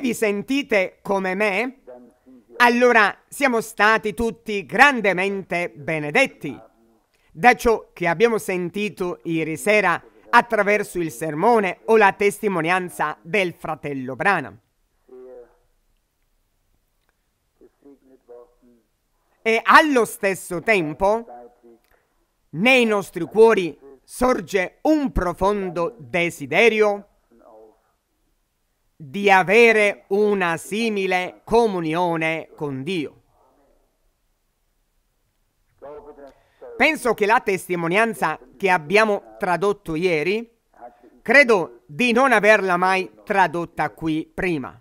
vi sentite come me, allora siamo stati tutti grandemente benedetti. Da ciò che abbiamo sentito ieri sera attraverso il sermone o la testimonianza del fratello Branham. E allo stesso tempo, nei nostri cuori sorge un profondo desiderio di avere una simile comunione con Dio. Penso che la testimonianza che abbiamo tradotto ieri, credo di non averla mai tradotta qui prima.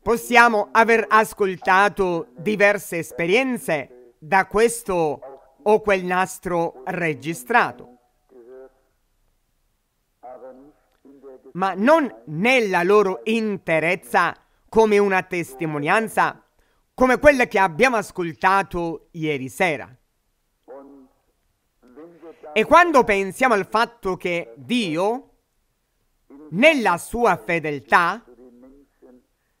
Possiamo aver ascoltato diverse esperienze da questo o quel nastro registrato. ma non nella loro interezza come una testimonianza come quella che abbiamo ascoltato ieri sera. E quando pensiamo al fatto che Dio, nella sua fedeltà,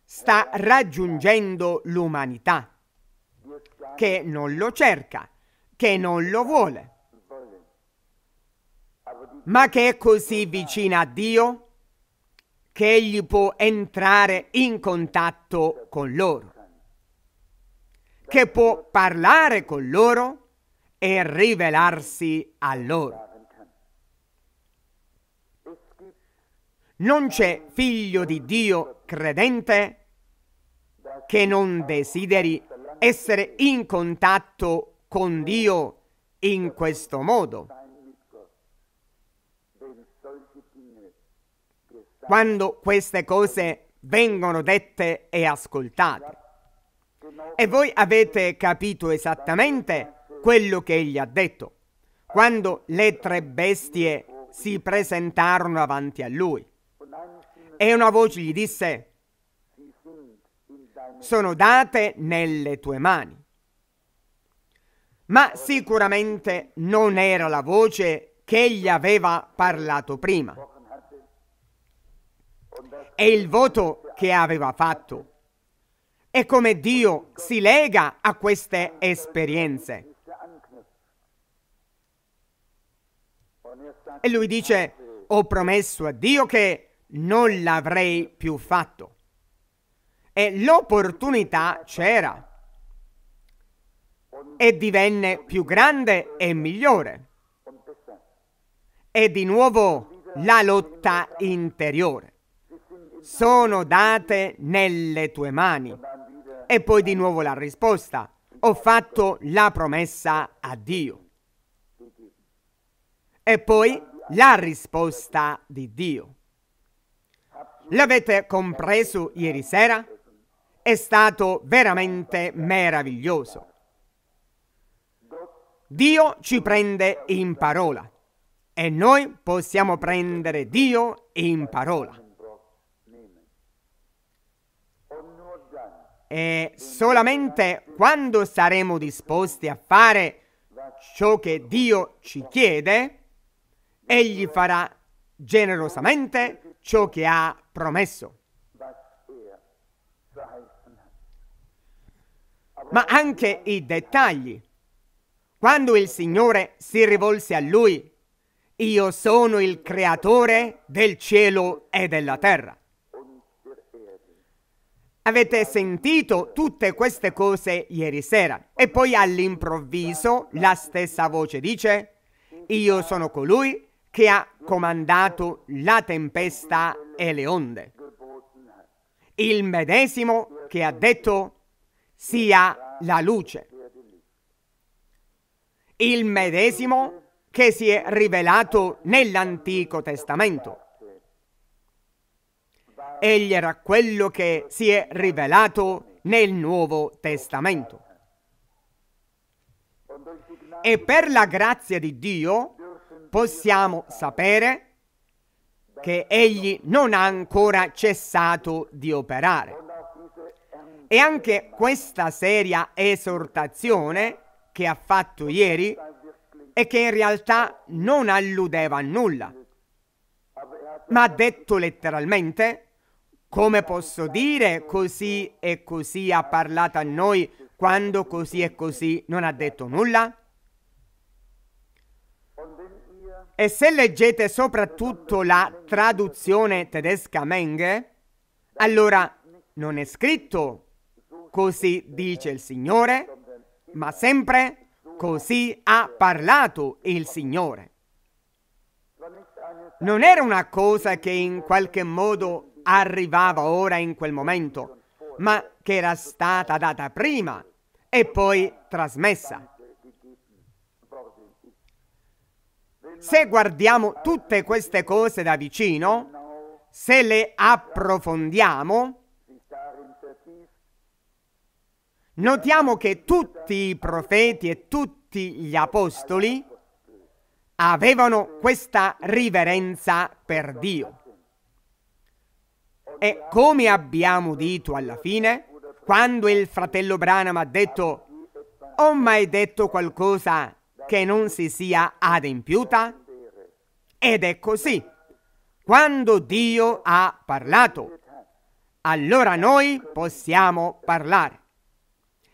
sta raggiungendo l'umanità, che non lo cerca, che non lo vuole, ma che è così vicina a Dio, che egli può entrare in contatto con loro, che può parlare con loro e rivelarsi a loro. Non c'è figlio di Dio credente che non desideri essere in contatto con Dio in questo modo. quando queste cose vengono dette e ascoltate. E voi avete capito esattamente quello che egli ha detto, quando le tre bestie si presentarono avanti a lui. E una voce gli disse, sono date nelle tue mani. Ma sicuramente non era la voce che gli aveva parlato prima e il voto che aveva fatto. E come Dio si lega a queste esperienze. E lui dice, ho promesso a Dio che non l'avrei più fatto. E l'opportunità c'era. E divenne più grande e migliore. E di nuovo la lotta interiore sono date nelle tue mani. E poi di nuovo la risposta, ho fatto la promessa a Dio. E poi la risposta di Dio. L'avete compreso ieri sera? È stato veramente meraviglioso. Dio ci prende in parola e noi possiamo prendere Dio in parola. E solamente quando saremo disposti a fare ciò che Dio ci chiede, Egli farà generosamente ciò che ha promesso. Ma anche i dettagli. Quando il Signore si rivolse a lui, io sono il creatore del cielo e della terra. Avete sentito tutte queste cose ieri sera e poi all'improvviso la stessa voce dice io sono colui che ha comandato la tempesta e le onde. Il medesimo che ha detto sia la luce. Il medesimo che si è rivelato nell'Antico Testamento. Egli era quello che si è rivelato nel Nuovo Testamento. E per la grazia di Dio possiamo sapere che egli non ha ancora cessato di operare. E anche questa seria esortazione che ha fatto ieri e che in realtà non alludeva a nulla, ma ha detto letteralmente come posso dire così e così ha parlato a noi quando così e così non ha detto nulla? E se leggete soprattutto la traduzione tedesca Menge, allora non è scritto così dice il Signore, ma sempre così ha parlato il Signore. Non era una cosa che in qualche modo arrivava ora in quel momento, ma che era stata data prima e poi trasmessa. Se guardiamo tutte queste cose da vicino, se le approfondiamo, notiamo che tutti i profeti e tutti gli apostoli avevano questa riverenza per Dio. E come abbiamo udito alla fine, quando il fratello Branham ha detto «Ho mai detto qualcosa che non si sia adempiuta?» Ed è così. Quando Dio ha parlato, allora noi possiamo parlare.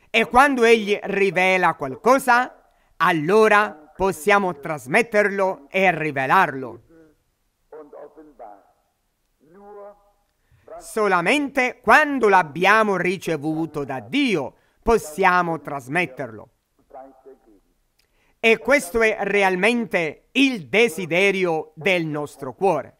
E quando Egli rivela qualcosa, allora possiamo trasmetterlo e rivelarlo. Solamente quando l'abbiamo ricevuto da Dio possiamo trasmetterlo. E questo è realmente il desiderio del nostro cuore.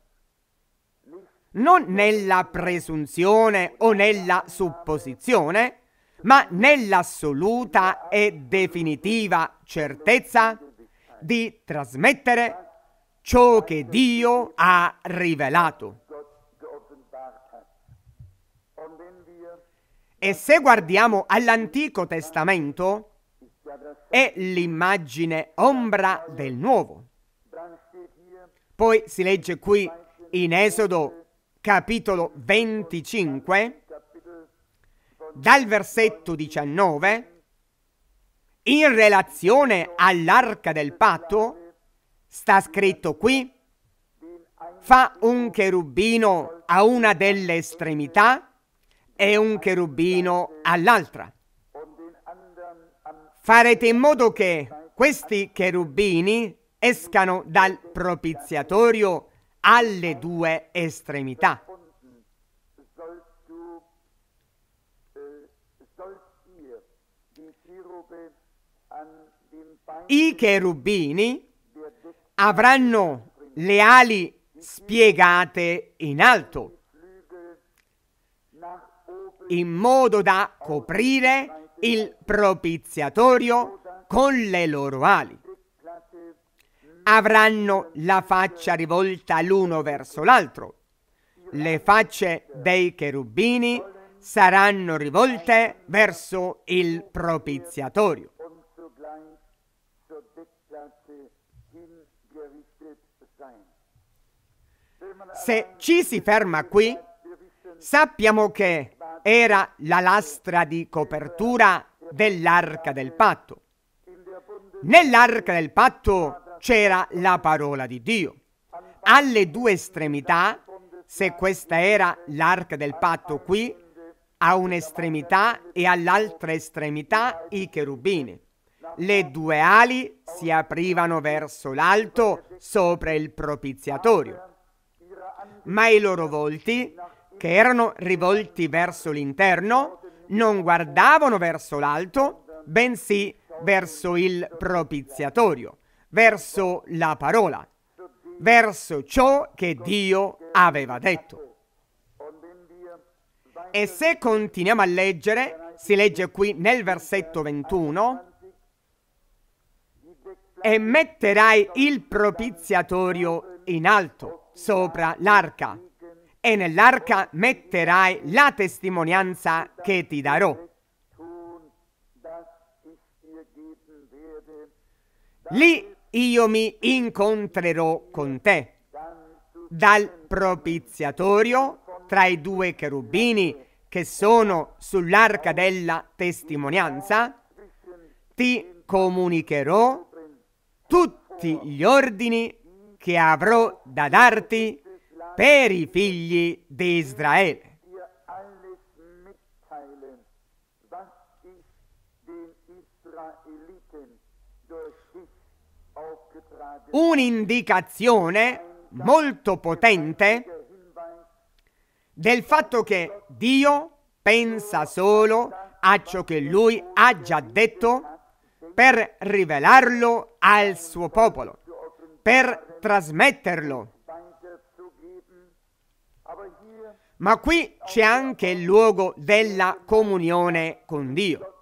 Non nella presunzione o nella supposizione, ma nell'assoluta e definitiva certezza di trasmettere ciò che Dio ha rivelato. E se guardiamo all'Antico Testamento, è l'immagine ombra del Nuovo. Poi si legge qui in Esodo capitolo 25, dal versetto 19, in relazione all'arca del patto, sta scritto qui, fa un cherubino a una delle estremità e un cherubino all'altra. Farete in modo che questi cherubini escano dal propiziatorio alle due estremità. I cherubini avranno le ali spiegate in alto in modo da coprire il propiziatorio con le loro ali. Avranno la faccia rivolta l'uno verso l'altro. Le facce dei cherubini saranno rivolte verso il propiziatorio. Se ci si ferma qui, sappiamo che era la lastra di copertura dell'arca del patto. Nell'arca del patto c'era la parola di Dio. Alle due estremità, se questa era l'arca del patto qui, a un'estremità e all'altra estremità i cherubini. Le due ali si aprivano verso l'alto sopra il propiziatorio, ma i loro volti che erano rivolti verso l'interno, non guardavano verso l'alto, bensì verso il propiziatorio, verso la parola, verso ciò che Dio aveva detto. E se continuiamo a leggere, si legge qui nel versetto 21, e metterai il propiziatorio in alto, sopra l'arca, e nell'arca metterai la testimonianza che ti darò. Lì io mi incontrerò con te. Dal propiziatorio tra i due cherubini che sono sull'arca della testimonianza, ti comunicherò tutti gli ordini che avrò da darti per i figli di Israele. Un'indicazione molto potente del fatto che Dio pensa solo a ciò che lui ha già detto per rivelarlo al suo popolo, per trasmetterlo Ma qui c'è anche il luogo della comunione con Dio,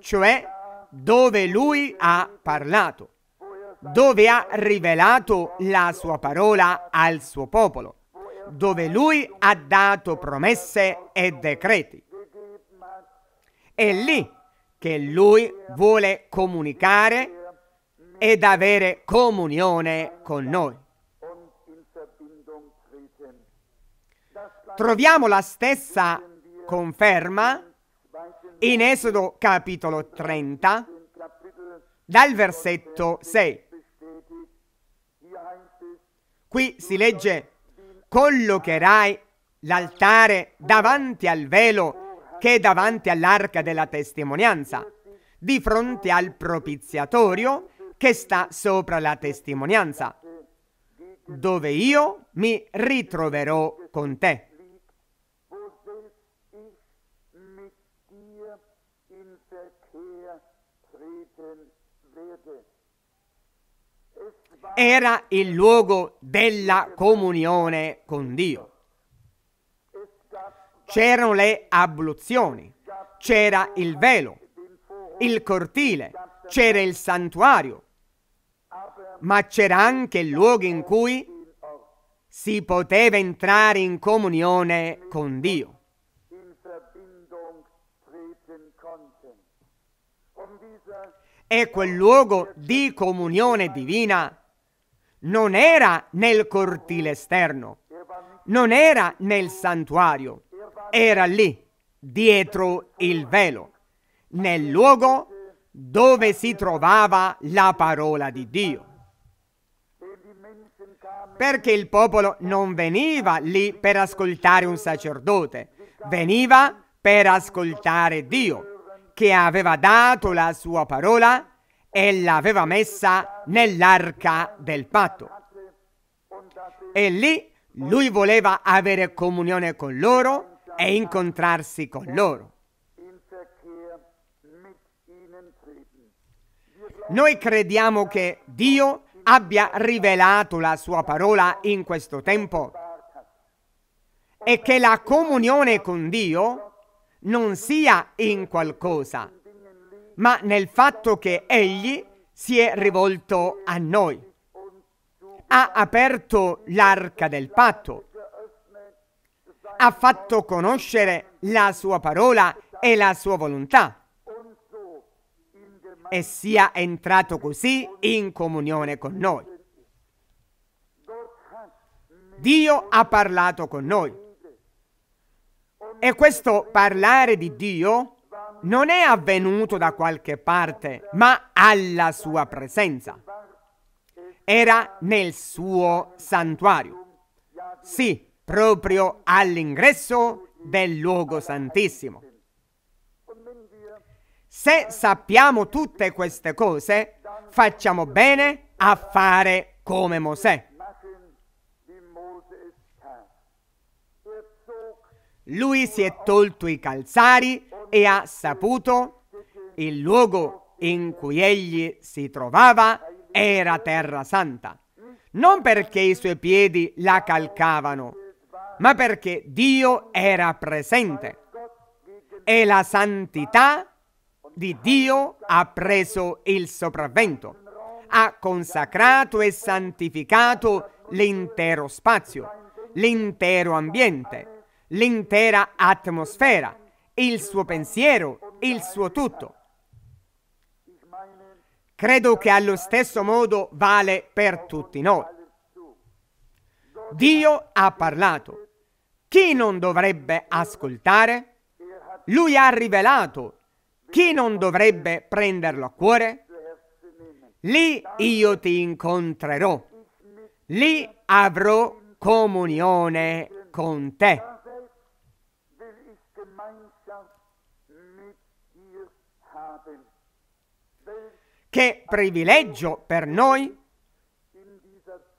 cioè dove Lui ha parlato, dove ha rivelato la sua parola al suo popolo, dove Lui ha dato promesse e decreti. È lì che Lui vuole comunicare ed avere comunione con noi. troviamo la stessa conferma in Esodo capitolo 30 dal versetto 6. Qui si legge collocherai l'altare davanti al velo che è davanti all'arca della testimonianza, di fronte al propiziatorio che sta sopra la testimonianza, dove io mi ritroverò con te. Era il luogo della comunione con Dio. C'erano le abluzioni, c'era il velo, il cortile, c'era il santuario, ma c'era anche il luogo in cui si poteva entrare in comunione con Dio. e quel luogo di comunione divina non era nel cortile esterno, non era nel santuario, era lì, dietro il velo, nel luogo dove si trovava la parola di Dio. Perché il popolo non veniva lì per ascoltare un sacerdote, veniva per ascoltare Dio che aveva dato la sua parola e l'aveva messa nell'arca del patto. E lì lui voleva avere comunione con loro e incontrarsi con loro. Noi crediamo che Dio abbia rivelato la sua parola in questo tempo e che la comunione con Dio non sia in qualcosa, ma nel fatto che Egli si è rivolto a noi, ha aperto l'arca del patto, ha fatto conoscere la sua parola e la sua volontà e sia entrato così in comunione con noi. Dio ha parlato con noi e questo parlare di Dio non è avvenuto da qualche parte, ma alla sua presenza. Era nel suo santuario. Sì, proprio all'ingresso del luogo santissimo. Se sappiamo tutte queste cose, facciamo bene a fare come Mosè. Lui si è tolto i calzari e ha saputo il luogo in cui egli si trovava era terra santa, non perché i suoi piedi la calcavano, ma perché Dio era presente e la santità di Dio ha preso il sopravvento, ha consacrato e santificato l'intero spazio, l'intero ambiente l'intera atmosfera, il suo pensiero, il suo tutto. Credo che allo stesso modo vale per tutti noi. Dio ha parlato. Chi non dovrebbe ascoltare? Lui ha rivelato. Chi non dovrebbe prenderlo a cuore? Lì io ti incontrerò. Lì avrò comunione con te. Che privilegio per noi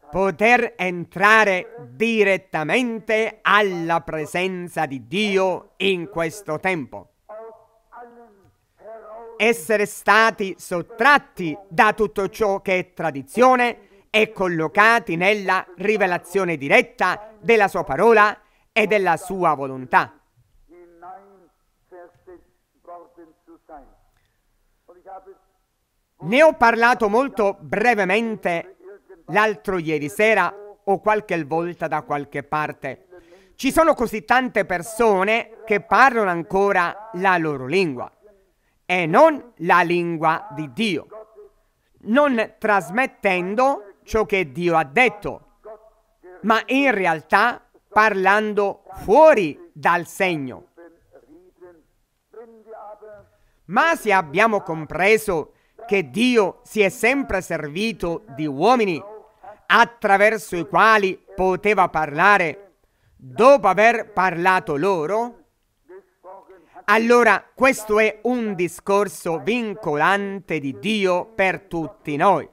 poter entrare direttamente alla presenza di Dio in questo tempo. Essere stati sottratti da tutto ciò che è tradizione e collocati nella rivelazione diretta della sua parola e della sua volontà. Ne ho parlato molto brevemente l'altro ieri sera o qualche volta da qualche parte. Ci sono così tante persone che parlano ancora la loro lingua e non la lingua di Dio, non trasmettendo ciò che Dio ha detto, ma in realtà parlando fuori dal segno. Ma se abbiamo compreso che Dio si è sempre servito di uomini attraverso i quali poteva parlare dopo aver parlato loro? Allora questo è un discorso vincolante di Dio per tutti noi.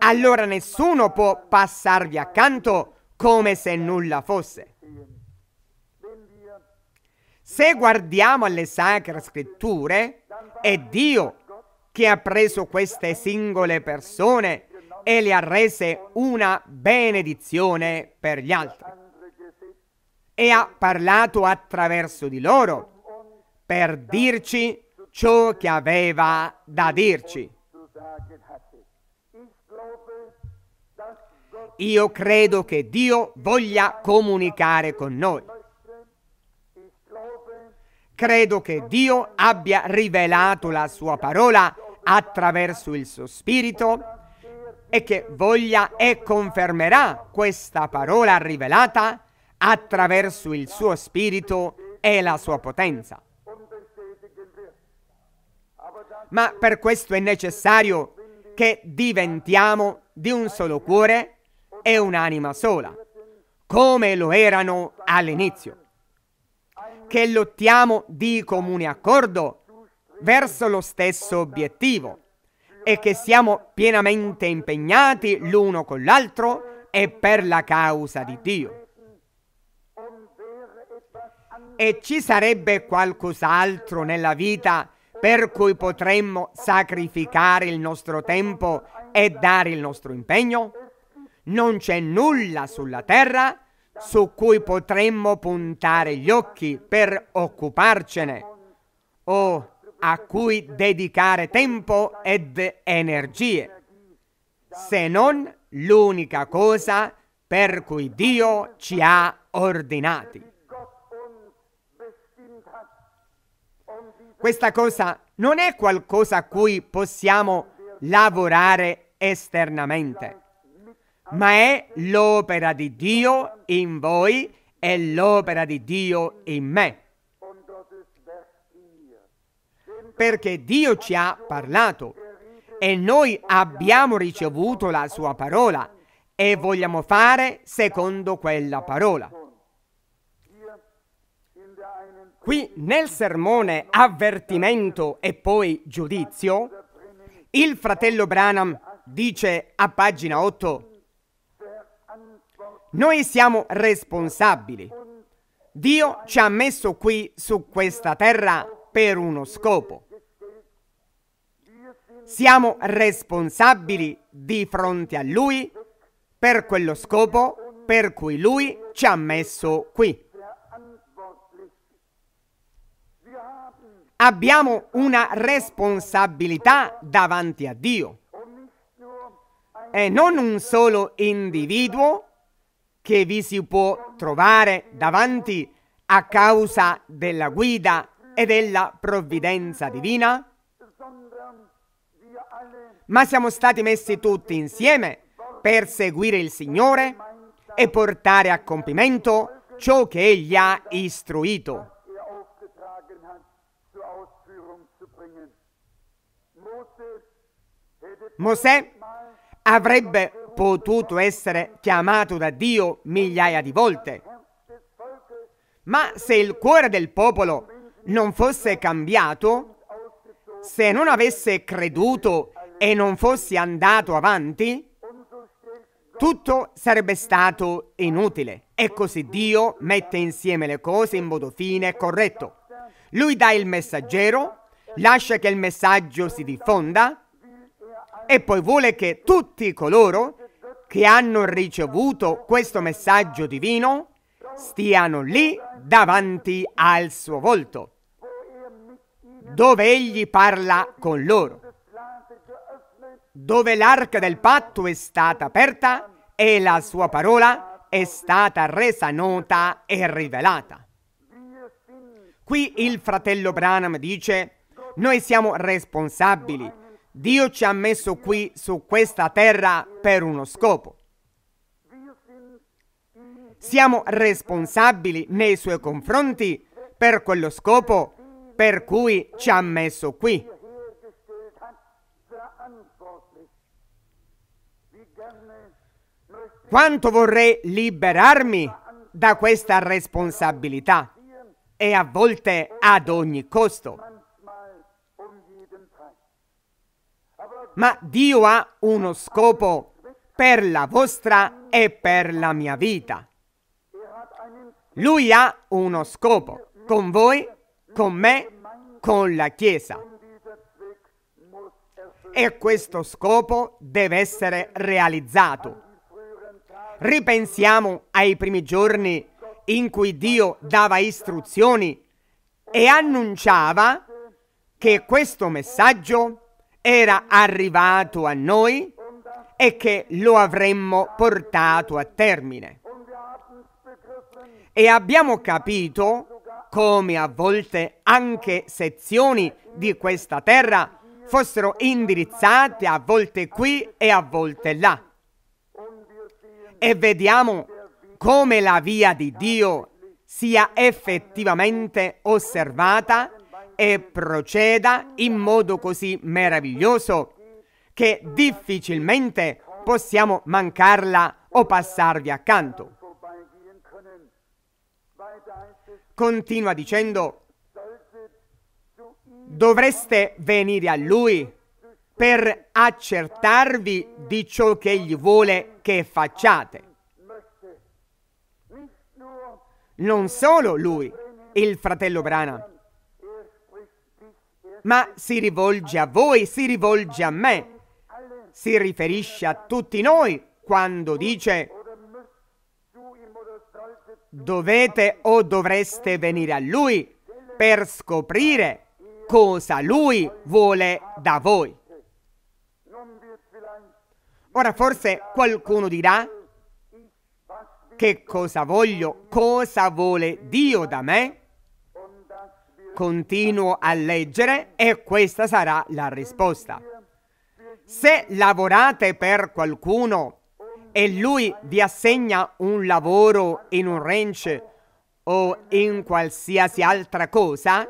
Allora nessuno può passarvi accanto come se nulla fosse. Se guardiamo alle sacre scritture, è Dio che ha preso queste singole persone e le ha rese una benedizione per gli altri. E ha parlato attraverso di loro per dirci ciò che aveva da dirci. Io credo che Dio voglia comunicare con noi. Credo che Dio abbia rivelato la sua parola attraverso il suo spirito e che voglia e confermerà questa parola rivelata attraverso il suo spirito e la sua potenza. Ma per questo è necessario che diventiamo di un solo cuore e un'anima sola, come lo erano all'inizio che lottiamo di comune accordo verso lo stesso obiettivo e che siamo pienamente impegnati l'uno con l'altro e per la causa di Dio. E ci sarebbe qualcos'altro nella vita per cui potremmo sacrificare il nostro tempo e dare il nostro impegno? Non c'è nulla sulla terra su cui potremmo puntare gli occhi per occuparcene o a cui dedicare tempo ed energie, se non l'unica cosa per cui Dio ci ha ordinati. Questa cosa non è qualcosa a cui possiamo lavorare esternamente ma è l'opera di Dio in voi e l'opera di Dio in me. Perché Dio ci ha parlato e noi abbiamo ricevuto la sua parola e vogliamo fare secondo quella parola. Qui nel sermone avvertimento e poi giudizio, il fratello Branham dice a pagina 8 noi siamo responsabili. Dio ci ha messo qui su questa terra per uno scopo. Siamo responsabili di fronte a Lui per quello scopo per cui Lui ci ha messo qui. Abbiamo una responsabilità davanti a Dio e non un solo individuo che vi si può trovare davanti a causa della guida e della provvidenza divina? Ma siamo stati messi tutti insieme per seguire il Signore e portare a compimento ciò che Egli ha istruito. Mosè avrebbe potuto essere chiamato da Dio migliaia di volte. Ma se il cuore del popolo non fosse cambiato, se non avesse creduto e non fosse andato avanti, tutto sarebbe stato inutile. E così Dio mette insieme le cose in modo fine e corretto. Lui dà il messaggero, lascia che il messaggio si diffonda e poi vuole che tutti coloro che hanno ricevuto questo messaggio divino stiano lì davanti al suo volto, dove egli parla con loro, dove l'arca del patto è stata aperta e la sua parola è stata resa nota e rivelata. Qui il fratello Branham dice, noi siamo responsabili Dio ci ha messo qui su questa terra per uno scopo. Siamo responsabili nei suoi confronti per quello scopo per cui ci ha messo qui. Quanto vorrei liberarmi da questa responsabilità e a volte ad ogni costo. ma Dio ha uno scopo per la vostra e per la mia vita. Lui ha uno scopo con voi, con me, con la Chiesa. E questo scopo deve essere realizzato. Ripensiamo ai primi giorni in cui Dio dava istruzioni e annunciava che questo messaggio era arrivato a noi e che lo avremmo portato a termine. E abbiamo capito come a volte anche sezioni di questa terra fossero indirizzate a volte qui e a volte là. E vediamo come la via di Dio sia effettivamente osservata e proceda in modo così meraviglioso che difficilmente possiamo mancarla o passarvi accanto. Continua dicendo, dovreste venire a Lui per accertarvi di ciò che Egli vuole che facciate. Non solo Lui, il fratello Brana, ma si rivolge a voi, si rivolge a me, si riferisce a tutti noi quando dice dovete o dovreste venire a lui per scoprire cosa lui vuole da voi. Ora forse qualcuno dirà che cosa voglio, cosa vuole Dio da me? continuo a leggere e questa sarà la risposta. Se lavorate per qualcuno e lui vi assegna un lavoro in un ranch o in qualsiasi altra cosa,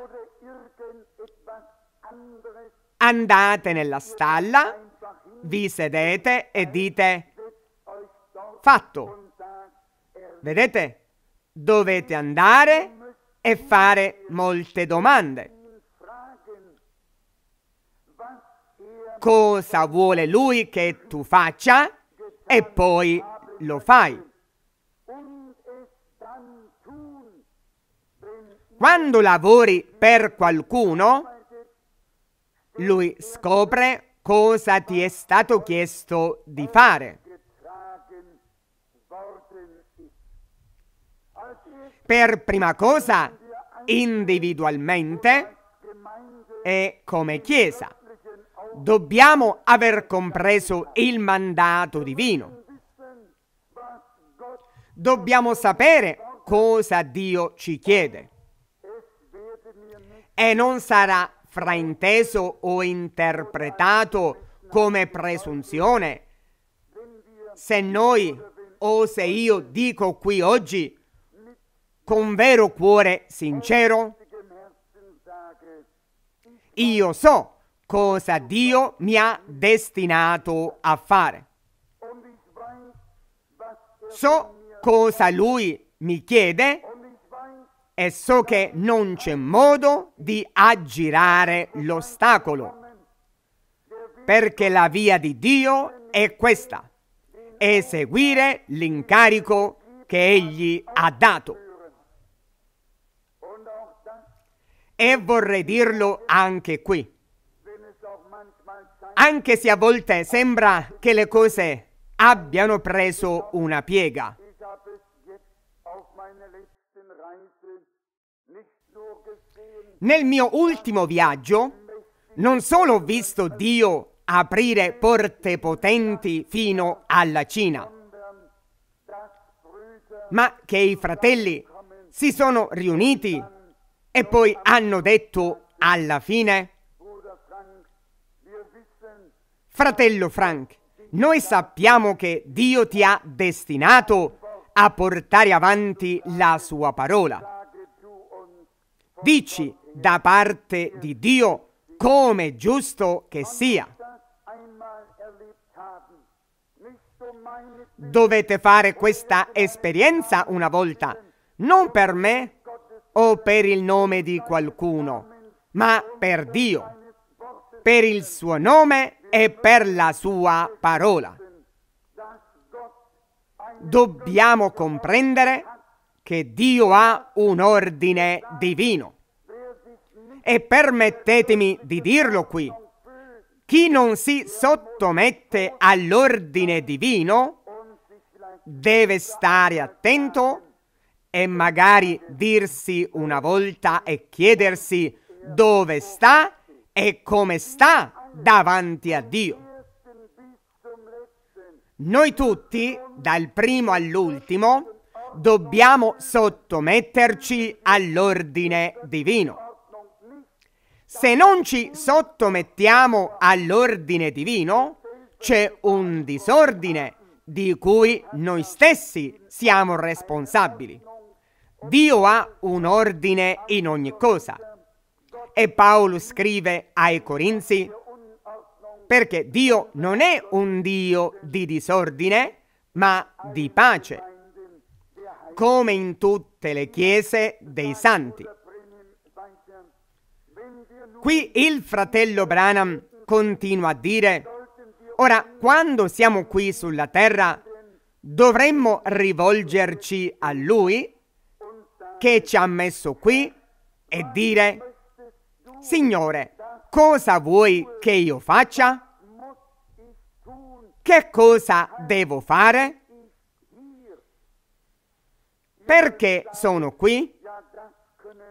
andate nella stalla, vi sedete e dite fatto. Vedete? Dovete andare e fare molte domande. Cosa vuole lui che tu faccia e poi lo fai. Quando lavori per qualcuno, lui scopre cosa ti è stato chiesto di fare. per prima cosa individualmente e come Chiesa. Dobbiamo aver compreso il mandato divino. Dobbiamo sapere cosa Dio ci chiede e non sarà frainteso o interpretato come presunzione. Se noi o se io dico qui oggi con vero cuore sincero? Io so cosa Dio mi ha destinato a fare. So cosa Lui mi chiede e so che non c'è modo di aggirare l'ostacolo, perché la via di Dio è questa, eseguire l'incarico che Egli ha dato. E vorrei dirlo anche qui. Anche se a volte sembra che le cose abbiano preso una piega. Nel mio ultimo viaggio non solo ho visto Dio aprire porte potenti fino alla Cina, ma che i fratelli si sono riuniti e poi hanno detto alla fine, fratello Frank, noi sappiamo che Dio ti ha destinato a portare avanti la sua parola. Dici da parte di Dio come giusto che sia. Dovete fare questa esperienza una volta, non per me, o per il nome di qualcuno, ma per Dio, per il suo nome e per la sua parola. Dobbiamo comprendere che Dio ha un ordine divino. E permettetemi di dirlo qui, chi non si sottomette all'ordine divino deve stare attento e magari dirsi una volta e chiedersi dove sta e come sta davanti a Dio. Noi tutti, dal primo all'ultimo, dobbiamo sottometterci all'ordine divino. Se non ci sottomettiamo all'ordine divino, c'è un disordine di cui noi stessi siamo responsabili. Dio ha un ordine in ogni cosa. E Paolo scrive ai Corinzi perché Dio non è un Dio di disordine, ma di pace, come in tutte le chiese dei santi. Qui il fratello Branham continua a dire, ora quando siamo qui sulla terra dovremmo rivolgerci a Lui che ci ha messo qui e dire, Signore, cosa vuoi che io faccia? Che cosa devo fare? Perché sono qui?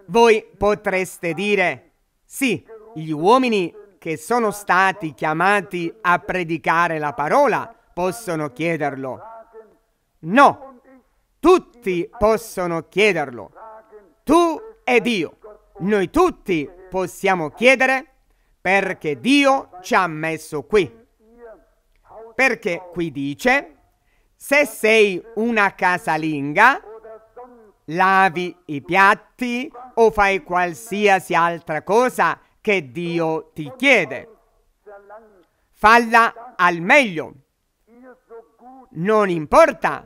Voi potreste dire, sì, gli uomini che sono stati chiamati a predicare la parola possono chiederlo. No, tutti possono chiederlo. Tu e Dio. Noi tutti possiamo chiedere perché Dio ci ha messo qui. Perché qui dice, se sei una casalinga, lavi i piatti o fai qualsiasi altra cosa che Dio ti chiede. Falla al meglio. Non importa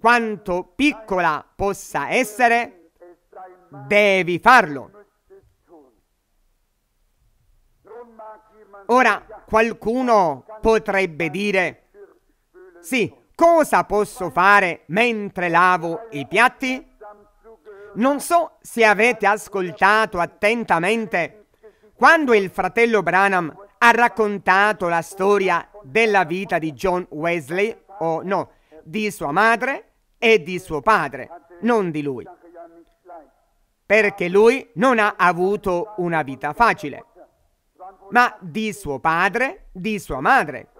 quanto piccola possa essere, devi farlo. Ora, qualcuno potrebbe dire, sì, cosa posso fare mentre lavo i piatti? Non so se avete ascoltato attentamente quando il fratello Branham ha raccontato la storia della vita di John Wesley, o no, di sua madre, è di suo padre, non di lui, perché lui non ha avuto una vita facile, ma di suo padre, di sua madre.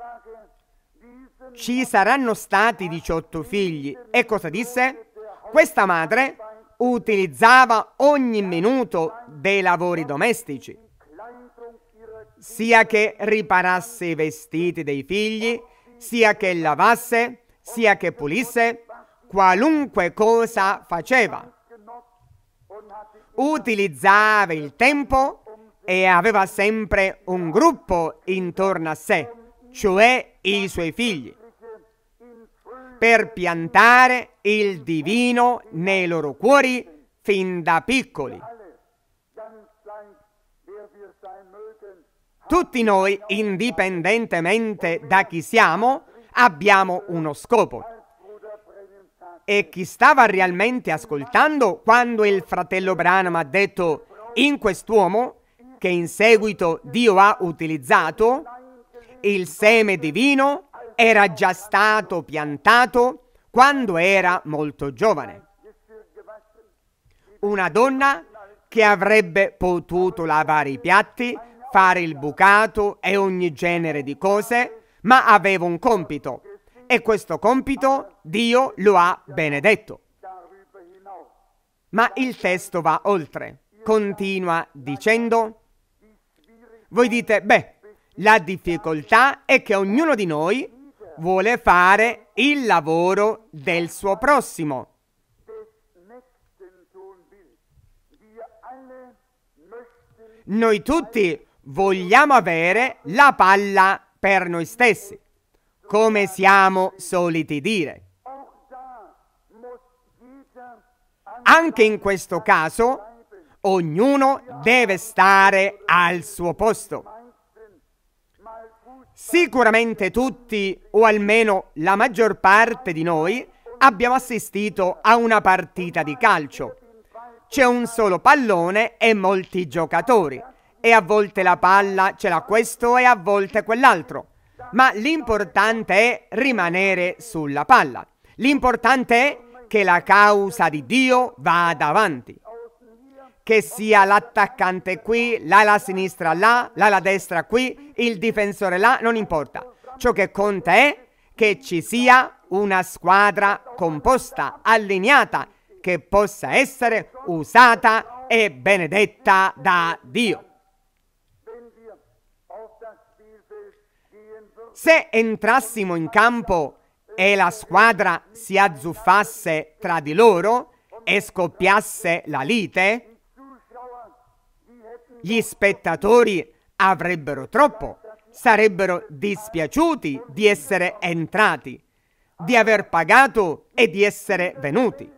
Ci saranno stati 18 figli e cosa disse? Questa madre utilizzava ogni minuto dei lavori domestici, sia che riparasse i vestiti dei figli, sia che lavasse, sia che pulisse, qualunque cosa faceva. Utilizzava il tempo e aveva sempre un gruppo intorno a sé, cioè i suoi figli, per piantare il divino nei loro cuori fin da piccoli. Tutti noi, indipendentemente da chi siamo, abbiamo uno scopo e chi stava realmente ascoltando quando il fratello Branham ha detto in quest'uomo che in seguito Dio ha utilizzato, il seme divino era già stato piantato quando era molto giovane. Una donna che avrebbe potuto lavare i piatti, fare il bucato e ogni genere di cose, ma aveva un compito, e questo compito Dio lo ha benedetto. Ma il testo va oltre, continua dicendo, voi dite, beh, la difficoltà è che ognuno di noi vuole fare il lavoro del suo prossimo. Noi tutti vogliamo avere la palla per noi stessi come siamo soliti dire. Anche in questo caso, ognuno deve stare al suo posto. Sicuramente tutti, o almeno la maggior parte di noi, abbiamo assistito a una partita di calcio. C'è un solo pallone e molti giocatori e a volte la palla ce l'ha questo e a volte quell'altro ma l'importante è rimanere sulla palla. L'importante è che la causa di Dio vada avanti. Che sia l'attaccante qui, l'ala sinistra là, l'ala destra qui, il difensore là, non importa. Ciò che conta è che ci sia una squadra composta, allineata, che possa essere usata e benedetta da Dio. Se entrassimo in campo e la squadra si azzuffasse tra di loro e scoppiasse la lite, gli spettatori avrebbero troppo, sarebbero dispiaciuti di essere entrati, di aver pagato e di essere venuti.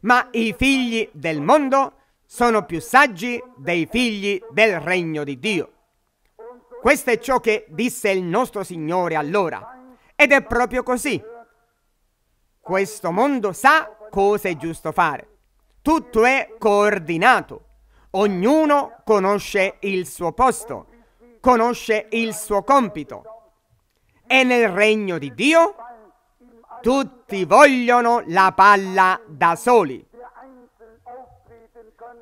Ma i figli del mondo sono più saggi dei figli del regno di Dio. Questo è ciò che disse il nostro Signore allora. Ed è proprio così. Questo mondo sa cosa è giusto fare. Tutto è coordinato. Ognuno conosce il suo posto, conosce il suo compito. E nel regno di Dio tutti vogliono la palla da soli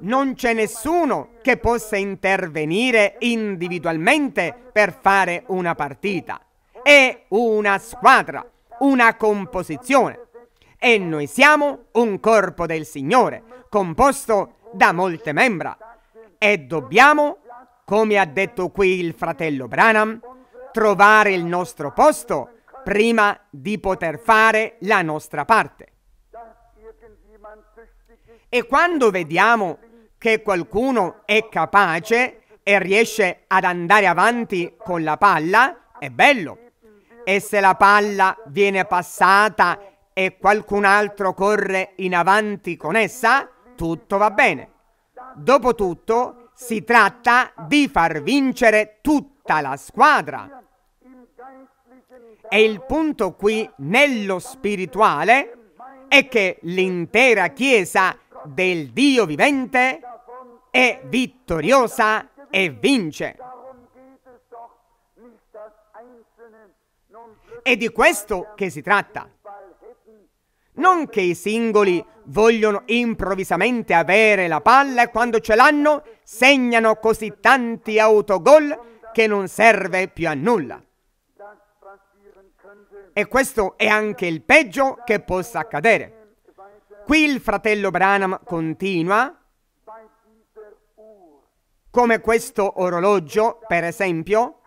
non c'è nessuno che possa intervenire individualmente per fare una partita. È una squadra, una composizione. E noi siamo un corpo del Signore, composto da molte membra. E dobbiamo, come ha detto qui il fratello Branham, trovare il nostro posto prima di poter fare la nostra parte. E quando vediamo che qualcuno è capace e riesce ad andare avanti con la palla, è bello. E se la palla viene passata e qualcun altro corre in avanti con essa, tutto va bene. Dopotutto si tratta di far vincere tutta la squadra. E il punto qui nello spirituale è che l'intera Chiesa del Dio vivente è vittoriosa e vince. È di questo che si tratta. Non che i singoli vogliono improvvisamente avere la palla e quando ce l'hanno segnano così tanti autogol che non serve più a nulla. E questo è anche il peggio che possa accadere. Qui il fratello Branham continua come questo orologio, per esempio,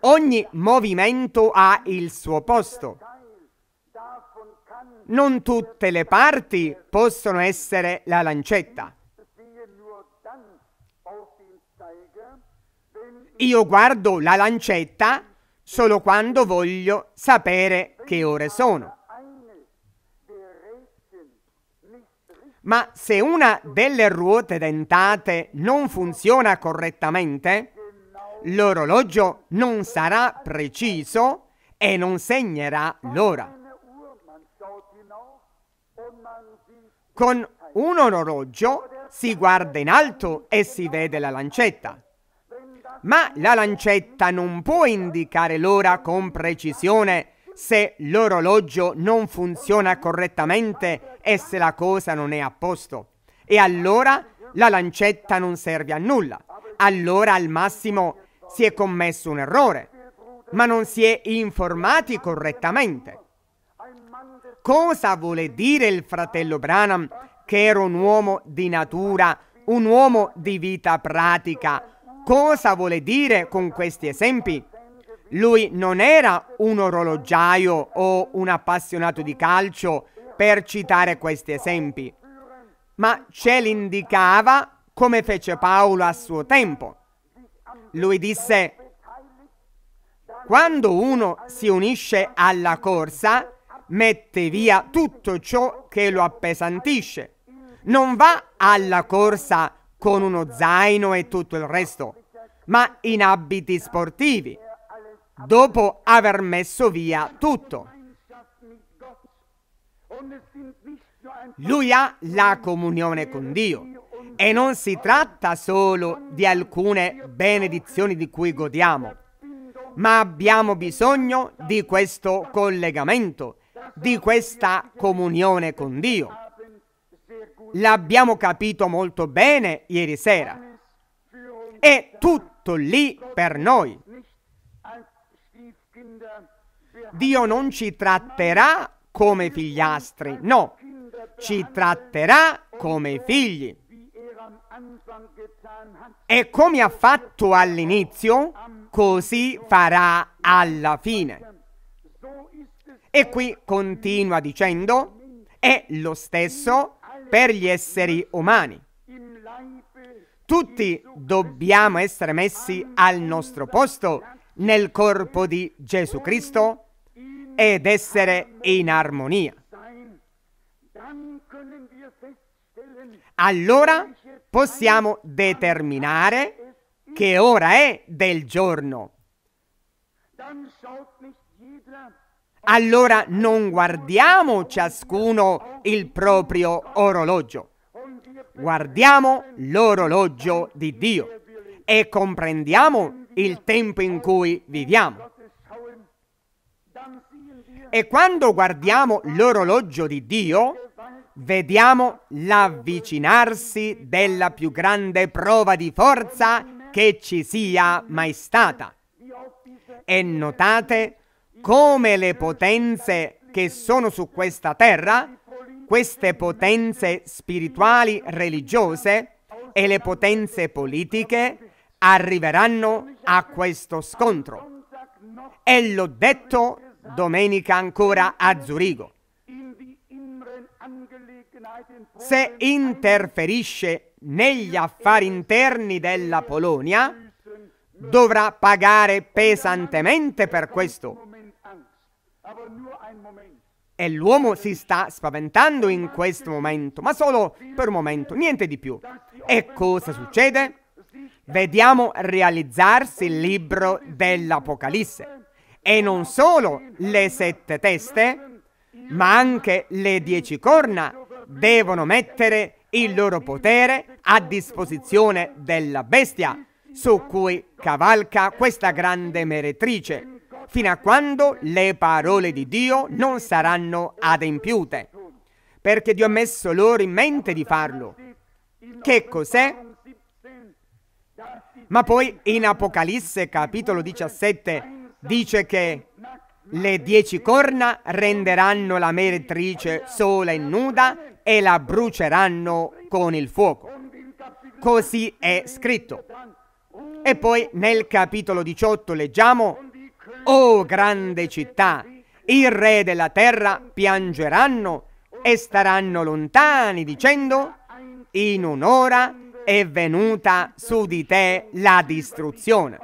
ogni movimento ha il suo posto. Non tutte le parti possono essere la lancetta. Io guardo la lancetta solo quando voglio sapere che ore sono. Ma se una delle ruote dentate non funziona correttamente, l'orologio non sarà preciso e non segnerà l'ora. Con un orologio si guarda in alto e si vede la lancetta. Ma la lancetta non può indicare l'ora con precisione se l'orologio non funziona correttamente e se la cosa non è a posto. E allora la lancetta non serve a nulla. Allora al massimo si è commesso un errore, ma non si è informati correttamente. Cosa vuole dire il fratello Branham che era un uomo di natura, un uomo di vita pratica? Cosa vuole dire con questi esempi? Lui non era un orologiaio o un appassionato di calcio per citare questi esempi, ma ce li indicava come fece Paolo a suo tempo. Lui disse, quando uno si unisce alla corsa, mette via tutto ciò che lo appesantisce. Non va alla corsa con uno zaino e tutto il resto, ma in abiti sportivi, dopo aver messo via tutto. Lui ha la comunione con Dio e non si tratta solo di alcune benedizioni di cui godiamo, ma abbiamo bisogno di questo collegamento, di questa comunione con Dio. L'abbiamo capito molto bene ieri sera. È tutto lì per noi. Dio non ci tratterà come figliastri, no, ci tratterà come figli. E come ha fatto all'inizio, così farà alla fine. E qui continua dicendo, è lo stesso per gli esseri umani. Tutti dobbiamo essere messi al nostro posto nel corpo di Gesù Cristo ed essere in armonia. Allora possiamo determinare che ora è del giorno. Allora non guardiamo ciascuno il proprio orologio, guardiamo l'orologio di Dio e comprendiamo il tempo in cui viviamo. E quando guardiamo l'orologio di Dio, vediamo l'avvicinarsi della più grande prova di forza che ci sia mai stata. E notate come le potenze che sono su questa terra, queste potenze spirituali religiose e le potenze politiche, arriveranno a questo scontro. E l'ho detto domenica ancora a Zurigo. Se interferisce negli affari interni della Polonia, dovrà pagare pesantemente per questo. E l'uomo si sta spaventando in questo momento, ma solo per un momento, niente di più. E cosa succede? Vediamo realizzarsi il libro dell'Apocalisse e non solo le sette teste, ma anche le dieci corna devono mettere il loro potere a disposizione della bestia su cui cavalca questa grande meretrice, fino a quando le parole di Dio non saranno adempiute, perché Dio ha messo loro in mente di farlo. Che cos'è? Ma poi in Apocalisse capitolo 17 dice che le dieci corna renderanno la meretrice sola e nuda e la bruceranno con il fuoco. Così è scritto. E poi nel capitolo 18 leggiamo, Oh grande città, i re della terra piangeranno e staranno lontani dicendo, in un'ora è venuta su di te la distruzione.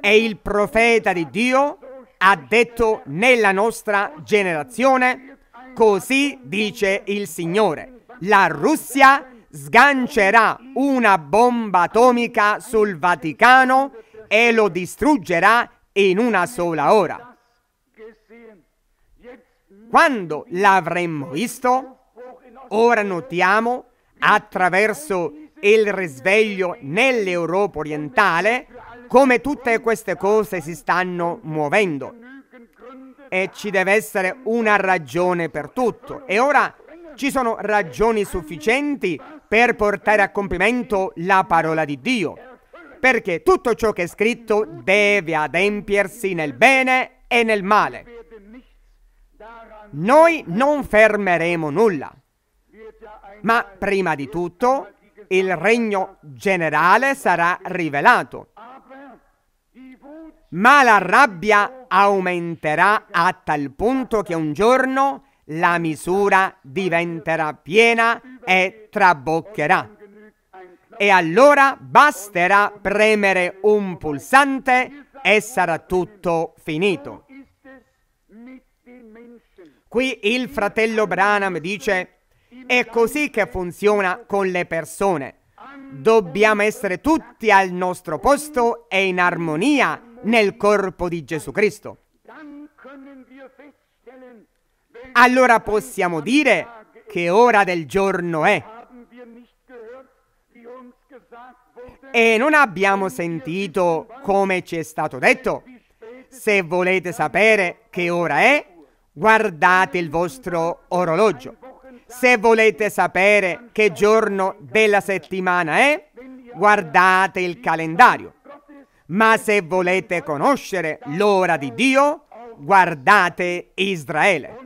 E il profeta di Dio ha detto nella nostra generazione, così dice il Signore, la Russia sgancerà una bomba atomica sul Vaticano e lo distruggerà in una sola ora. Quando l'avremmo visto? Ora notiamo, attraverso il risveglio nell'Europa orientale, come tutte queste cose si stanno muovendo e ci deve essere una ragione per tutto. E ora ci sono ragioni sufficienti per portare a compimento la parola di Dio, perché tutto ciò che è scritto deve adempiersi nel bene e nel male. Noi non fermeremo nulla, ma prima di tutto il regno generale sarà rivelato ma la rabbia aumenterà a tal punto che un giorno la misura diventerà piena e traboccherà. E allora basterà premere un pulsante e sarà tutto finito. Qui il fratello Branham dice, è così che funziona con le persone. Dobbiamo essere tutti al nostro posto e in armonia nel corpo di Gesù Cristo. Allora possiamo dire che ora del giorno è. E non abbiamo sentito come ci è stato detto. Se volete sapere che ora è, guardate il vostro orologio. Se volete sapere che giorno della settimana è, guardate il calendario. Ma se volete conoscere l'ora di Dio, guardate Israele.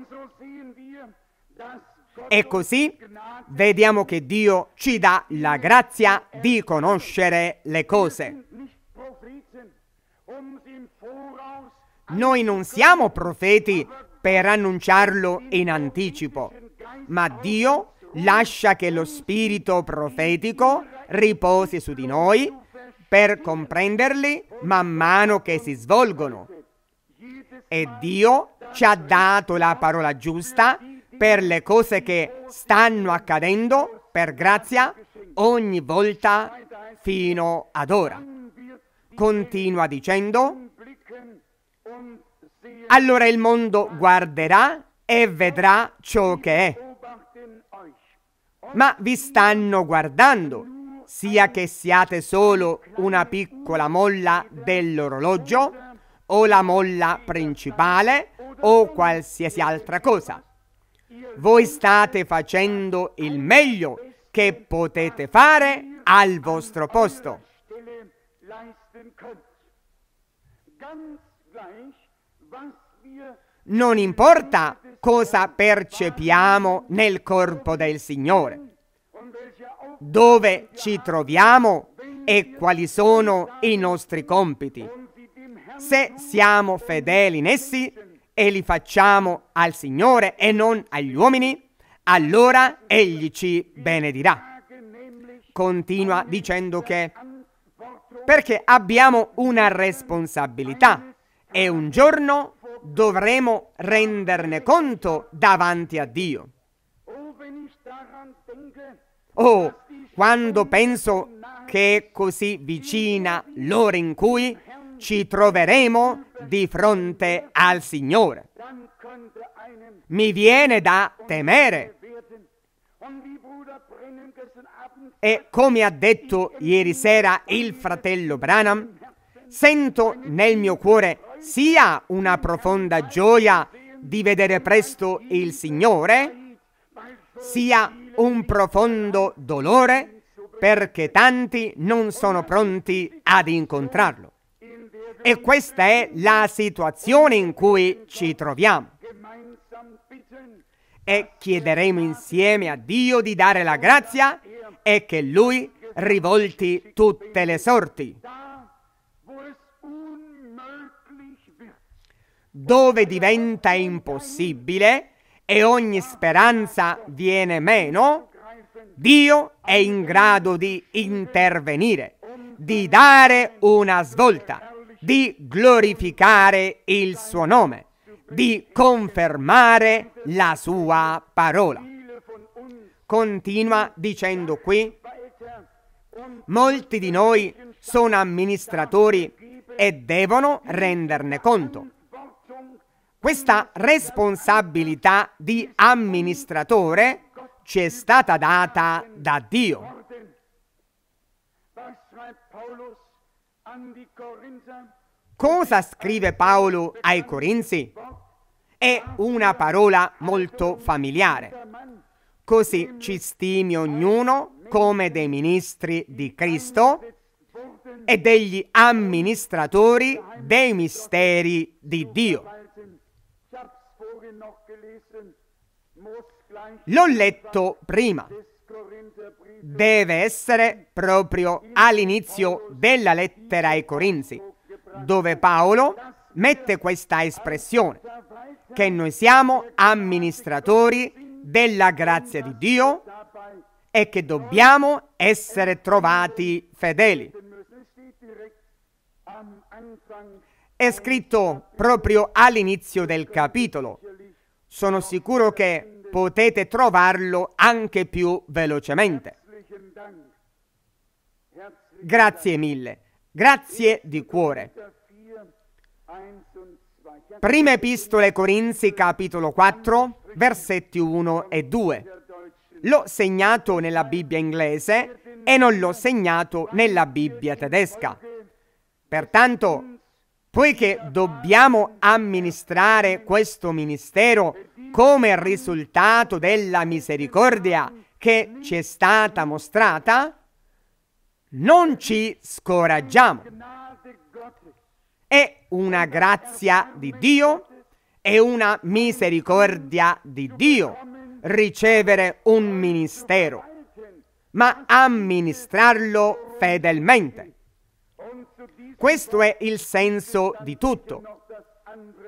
E così vediamo che Dio ci dà la grazia di conoscere le cose. Noi non siamo profeti per annunciarlo in anticipo, ma Dio lascia che lo spirito profetico riposi su di noi per comprenderli man mano che si svolgono. E Dio ci ha dato la parola giusta per le cose che stanno accadendo, per grazia, ogni volta fino ad ora. Continua dicendo, allora il mondo guarderà e vedrà ciò che è. Ma vi stanno guardando sia che siate solo una piccola molla dell'orologio o la molla principale o qualsiasi altra cosa. Voi state facendo il meglio che potete fare al vostro posto. Non importa cosa percepiamo nel corpo del Signore dove ci troviamo e quali sono i nostri compiti. Se siamo fedeli in essi e li facciamo al Signore e non agli uomini, allora Egli ci benedirà. Continua dicendo che perché abbiamo una responsabilità e un giorno dovremo renderne conto davanti a Dio. Oh, quando penso che è così vicina l'ora in cui ci troveremo di fronte al Signore. Mi viene da temere. E come ha detto ieri sera il fratello Branham, sento nel mio cuore sia una profonda gioia di vedere presto il Signore, sia un profondo dolore perché tanti non sono pronti ad incontrarlo. E questa è la situazione in cui ci troviamo. E chiederemo insieme a Dio di dare la grazia e che Lui rivolti tutte le sorti. Dove diventa impossibile, e ogni speranza viene meno, Dio è in grado di intervenire, di dare una svolta, di glorificare il suo nome, di confermare la sua parola. Continua dicendo qui, molti di noi sono amministratori e devono renderne conto. Questa responsabilità di amministratore ci è stata data da Dio. Cosa scrive Paolo ai Corinzi? È una parola molto familiare. Così ci stimi ognuno come dei ministri di Cristo e degli amministratori dei misteri di Dio. L'ho letto prima. Deve essere proprio all'inizio della lettera ai Corinzi, dove Paolo mette questa espressione, che noi siamo amministratori della grazia di Dio e che dobbiamo essere trovati fedeli. È scritto proprio all'inizio del capitolo. Sono sicuro che potete trovarlo anche più velocemente. Grazie mille, grazie di cuore. Prima Epistola ai Corinzi, capitolo 4, versetti 1 e 2. L'ho segnato nella Bibbia inglese e non l'ho segnato nella Bibbia tedesca. Pertanto, poiché dobbiamo amministrare questo ministero come risultato della misericordia che ci è stata mostrata, non ci scoraggiamo. È una grazia di Dio, è una misericordia di Dio ricevere un ministero, ma amministrarlo fedelmente. Questo è il senso di tutto.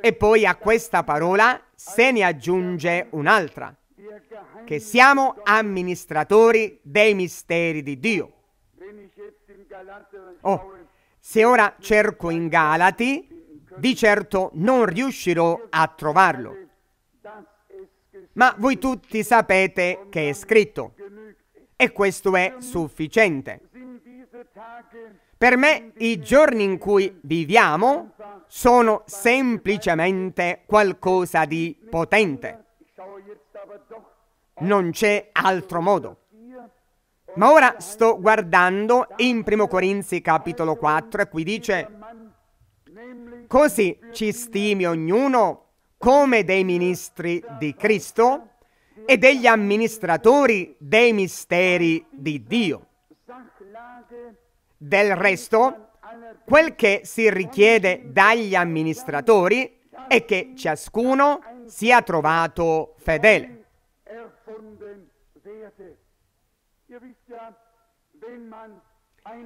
E poi a questa parola se ne aggiunge un'altra, che siamo amministratori dei misteri di Dio. Oh, se ora cerco in Galati, di certo non riuscirò a trovarlo. Ma voi tutti sapete che è scritto. E questo è sufficiente. Per me i giorni in cui viviamo sono semplicemente qualcosa di potente. Non c'è altro modo. Ma ora sto guardando in 1 Corinzi capitolo 4 e qui dice Così ci stimi ognuno come dei ministri di Cristo e degli amministratori dei misteri di Dio. Del resto, quel che si richiede dagli amministratori è che ciascuno sia trovato fedele.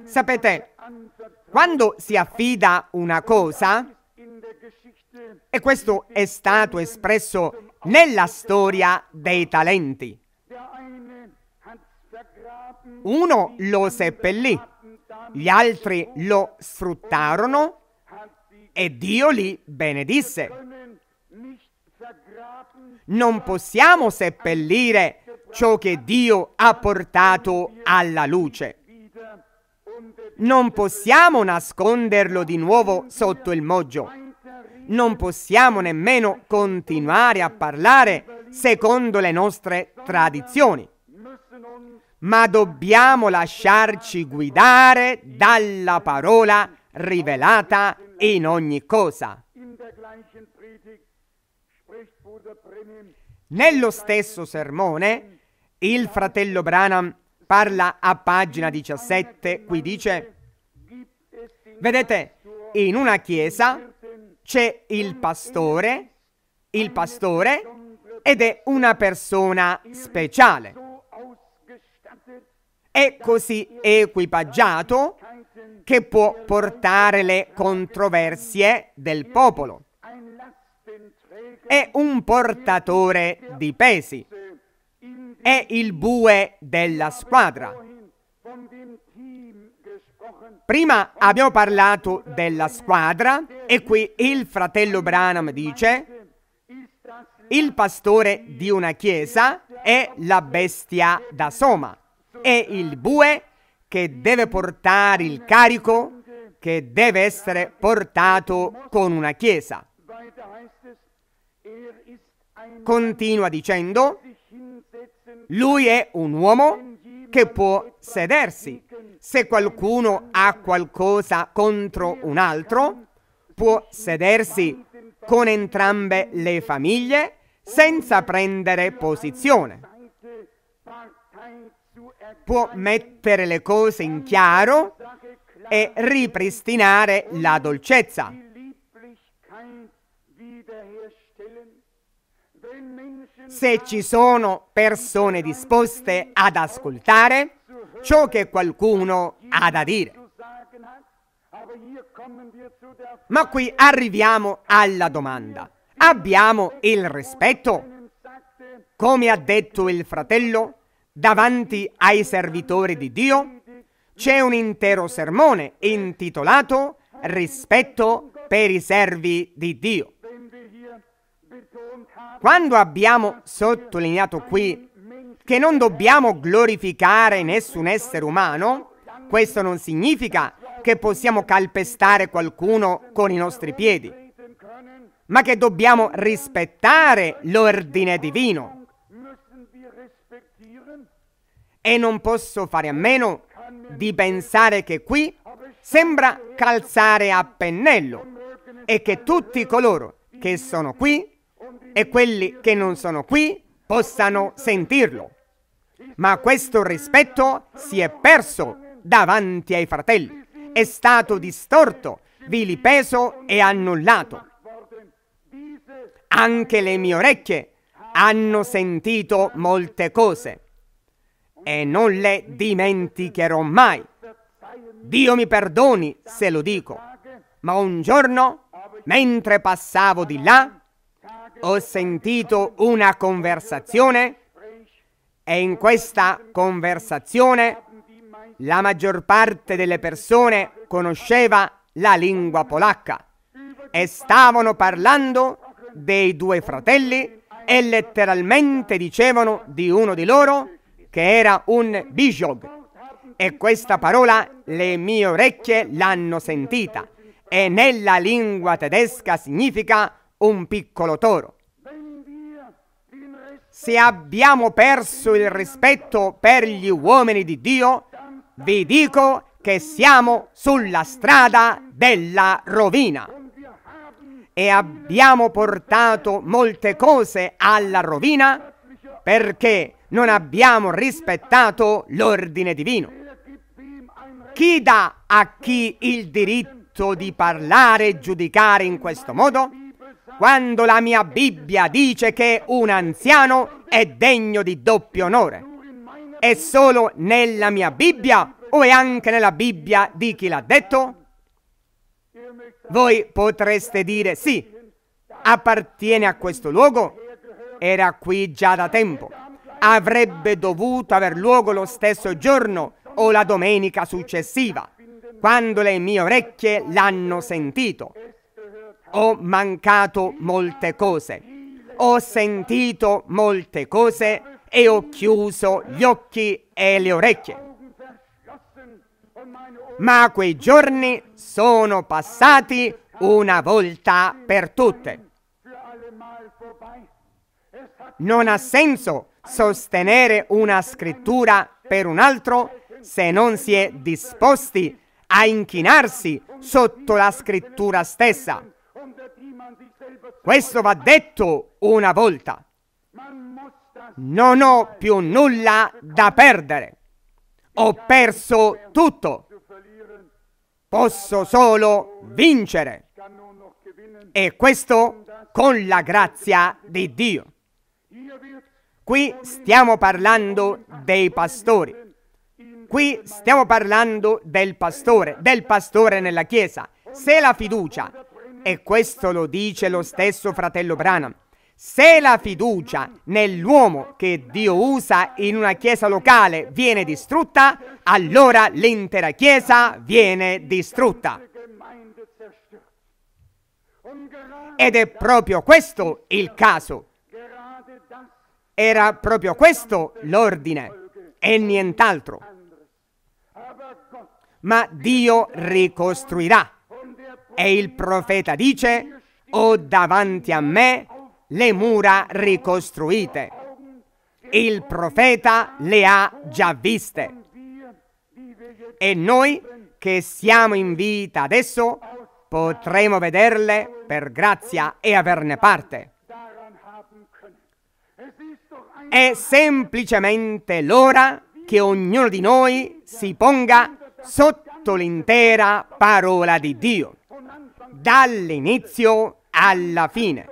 Sapete, quando si affida una cosa, e questo è stato espresso nella storia dei talenti, uno lo seppellì, gli altri lo sfruttarono e Dio li benedisse. Non possiamo seppellire ciò che Dio ha portato alla luce. Non possiamo nasconderlo di nuovo sotto il moggio. Non possiamo nemmeno continuare a parlare secondo le nostre tradizioni ma dobbiamo lasciarci guidare dalla parola rivelata in ogni cosa. Nello stesso sermone, il fratello Branham parla a pagina 17, qui dice, vedete, in una chiesa c'è il pastore, il pastore ed è una persona speciale è così equipaggiato che può portare le controversie del popolo. È un portatore di pesi. È il bue della squadra. Prima abbiamo parlato della squadra e qui il fratello Branham dice il pastore di una chiesa è la bestia da soma è il bue che deve portare il carico che deve essere portato con una chiesa. Continua dicendo, lui è un uomo che può sedersi. Se qualcuno ha qualcosa contro un altro, può sedersi con entrambe le famiglie senza prendere posizione può mettere le cose in chiaro e ripristinare la dolcezza. Se ci sono persone disposte ad ascoltare ciò che qualcuno ha da dire. Ma qui arriviamo alla domanda. Abbiamo il rispetto? Come ha detto il fratello, davanti ai servitori di Dio, c'è un intero sermone intitolato Rispetto per i servi di Dio. Quando abbiamo sottolineato qui che non dobbiamo glorificare nessun essere umano, questo non significa che possiamo calpestare qualcuno con i nostri piedi, ma che dobbiamo rispettare l'ordine divino e non posso fare a meno di pensare che qui sembra calzare a pennello e che tutti coloro che sono qui e quelli che non sono qui possano sentirlo. Ma questo rispetto si è perso davanti ai fratelli, è stato distorto, vilipeso e annullato. Anche le mie orecchie hanno sentito molte cose e non le dimenticherò mai. Dio mi perdoni se lo dico, ma un giorno, mentre passavo di là, ho sentito una conversazione e in questa conversazione la maggior parte delle persone conosceva la lingua polacca e stavano parlando dei due fratelli e letteralmente dicevano di uno di loro che era un bijog. E questa parola le mie orecchie l'hanno sentita e nella lingua tedesca significa un piccolo toro. Se abbiamo perso il rispetto per gli uomini di Dio, vi dico che siamo sulla strada della rovina. E abbiamo portato molte cose alla rovina perché non abbiamo rispettato l'ordine divino. Chi dà a chi il diritto di parlare e giudicare in questo modo? Quando la mia Bibbia dice che un anziano è degno di doppio onore. È solo nella mia Bibbia o è anche nella Bibbia di chi l'ha detto? Voi potreste dire sì, appartiene a questo luogo, era qui già da tempo avrebbe dovuto aver luogo lo stesso giorno o la domenica successiva, quando le mie orecchie l'hanno sentito. Ho mancato molte cose, ho sentito molte cose e ho chiuso gli occhi e le orecchie. Ma quei giorni sono passati una volta per tutte. Non ha senso sostenere una scrittura per un altro se non si è disposti a inchinarsi sotto la scrittura stessa. Questo va detto una volta. Non ho più nulla da perdere. Ho perso tutto. Posso solo vincere. E questo con la grazia di Dio. Qui stiamo parlando dei pastori. Qui stiamo parlando del pastore, del pastore nella Chiesa. Se la fiducia, e questo lo dice lo stesso fratello Branham, se la fiducia nell'uomo che Dio usa in una Chiesa locale viene distrutta, allora l'intera Chiesa viene distrutta. Ed è proprio questo il caso era proprio questo l'ordine e nient'altro. Ma Dio ricostruirà. E il profeta dice, ho davanti a me le mura ricostruite. Il profeta le ha già viste. E noi che siamo in vita adesso potremo vederle per grazia e averne parte. È semplicemente l'ora che ognuno di noi si ponga sotto l'intera parola di Dio, dall'inizio alla fine.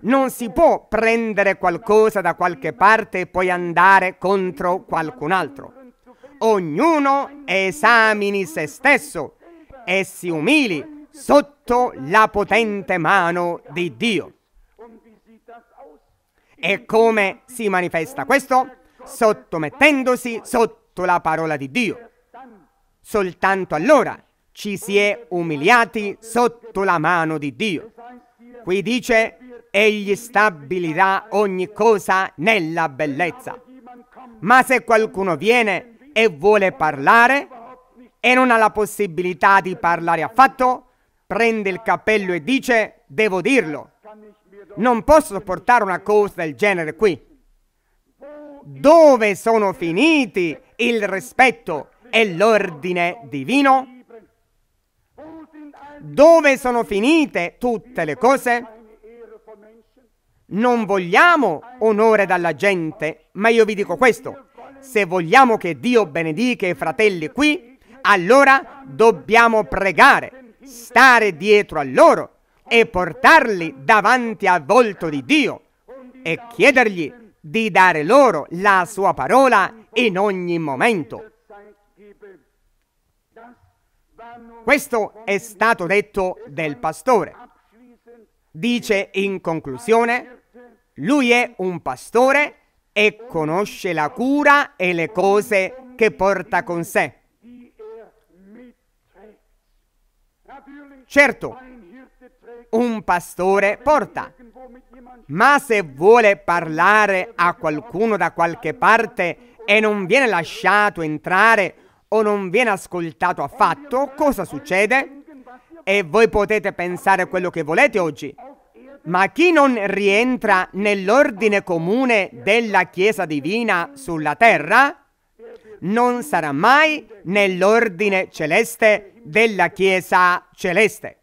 Non si può prendere qualcosa da qualche parte e poi andare contro qualcun altro. Ognuno esamini se stesso e si umili sotto la potente mano di Dio. E come si manifesta questo? Sottomettendosi sotto la parola di Dio. Soltanto allora ci si è umiliati sotto la mano di Dio. Qui dice, egli stabilirà ogni cosa nella bellezza. Ma se qualcuno viene e vuole parlare e non ha la possibilità di parlare affatto, prende il cappello e dice, devo dirlo, non posso sopportare una cosa del genere qui. Dove sono finiti il rispetto e l'ordine divino? Dove sono finite tutte le cose? Non vogliamo onore dalla gente, ma io vi dico questo. Se vogliamo che Dio benedica i fratelli qui, allora dobbiamo pregare, stare dietro a loro, e portarli davanti al volto di Dio e chiedergli di dare loro la sua parola in ogni momento. Questo è stato detto del pastore. Dice in conclusione, lui è un pastore e conosce la cura e le cose che porta con sé. Certo, un pastore porta. Ma se vuole parlare a qualcuno da qualche parte e non viene lasciato entrare o non viene ascoltato affatto, cosa succede? E voi potete pensare quello che volete oggi. Ma chi non rientra nell'ordine comune della Chiesa divina sulla terra, non sarà mai nell'ordine celeste della Chiesa celeste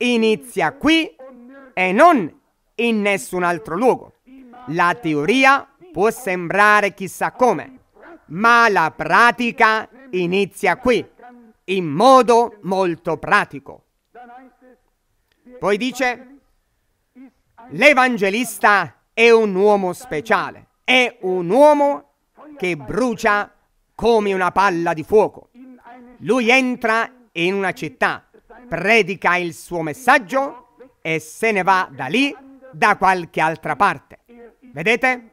inizia qui e non in nessun altro luogo. La teoria può sembrare chissà come, ma la pratica inizia qui, in modo molto pratico. Poi dice, l'Evangelista è un uomo speciale, è un uomo che brucia come una palla di fuoco. Lui entra in una città predica il suo messaggio e se ne va da lì, da qualche altra parte. Vedete?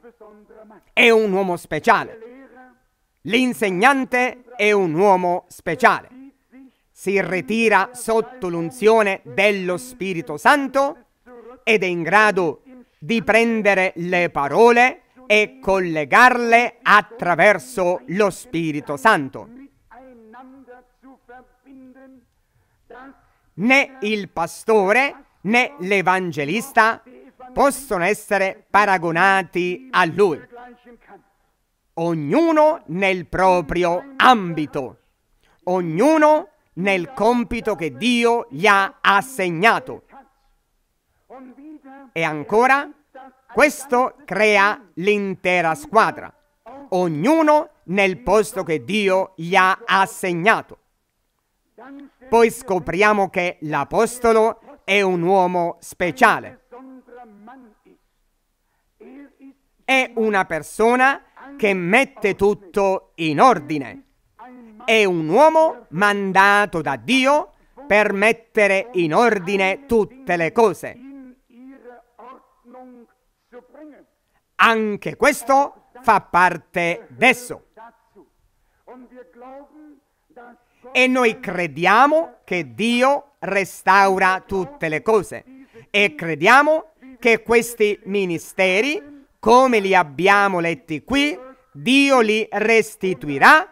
È un uomo speciale. L'insegnante è un uomo speciale. Si ritira sotto l'unzione dello Spirito Santo ed è in grado di prendere le parole e collegarle attraverso lo Spirito Santo. Né il pastore né l'evangelista possono essere paragonati a lui. Ognuno nel proprio ambito, ognuno nel compito che Dio gli ha assegnato. E ancora, questo crea l'intera squadra, ognuno nel posto che Dio gli ha assegnato. Poi scopriamo che l'Apostolo è un uomo speciale. È una persona che mette tutto in ordine. È un uomo mandato da Dio per mettere in ordine tutte le cose. Anche questo fa parte d'esso. E noi crediamo che Dio restaura tutte le cose e crediamo che questi ministeri, come li abbiamo letti qui, Dio li restituirà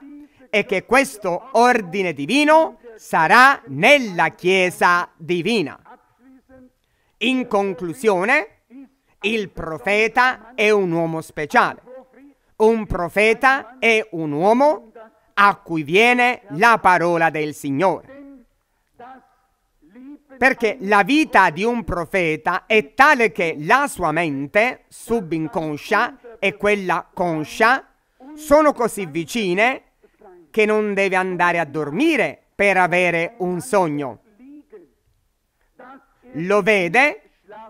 e che questo ordine divino sarà nella Chiesa divina. In conclusione, il profeta è un uomo speciale. Un profeta è un uomo a cui viene la parola del Signore. Perché la vita di un profeta è tale che la sua mente subinconscia e quella conscia sono così vicine che non deve andare a dormire per avere un sogno. Lo vede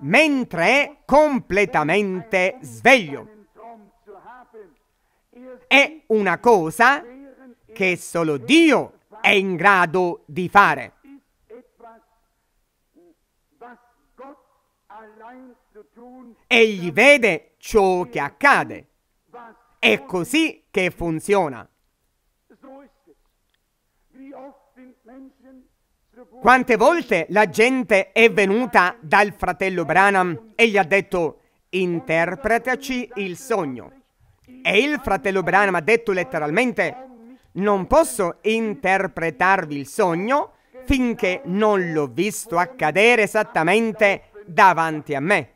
mentre è completamente sveglio. È una cosa che solo Dio è in grado di fare. Egli vede ciò che accade. È così che funziona. Quante volte la gente è venuta dal fratello Branham e gli ha detto interpretaci il sogno. E il fratello Branham ha detto letteralmente non posso interpretarvi il sogno finché non l'ho visto accadere esattamente davanti a me.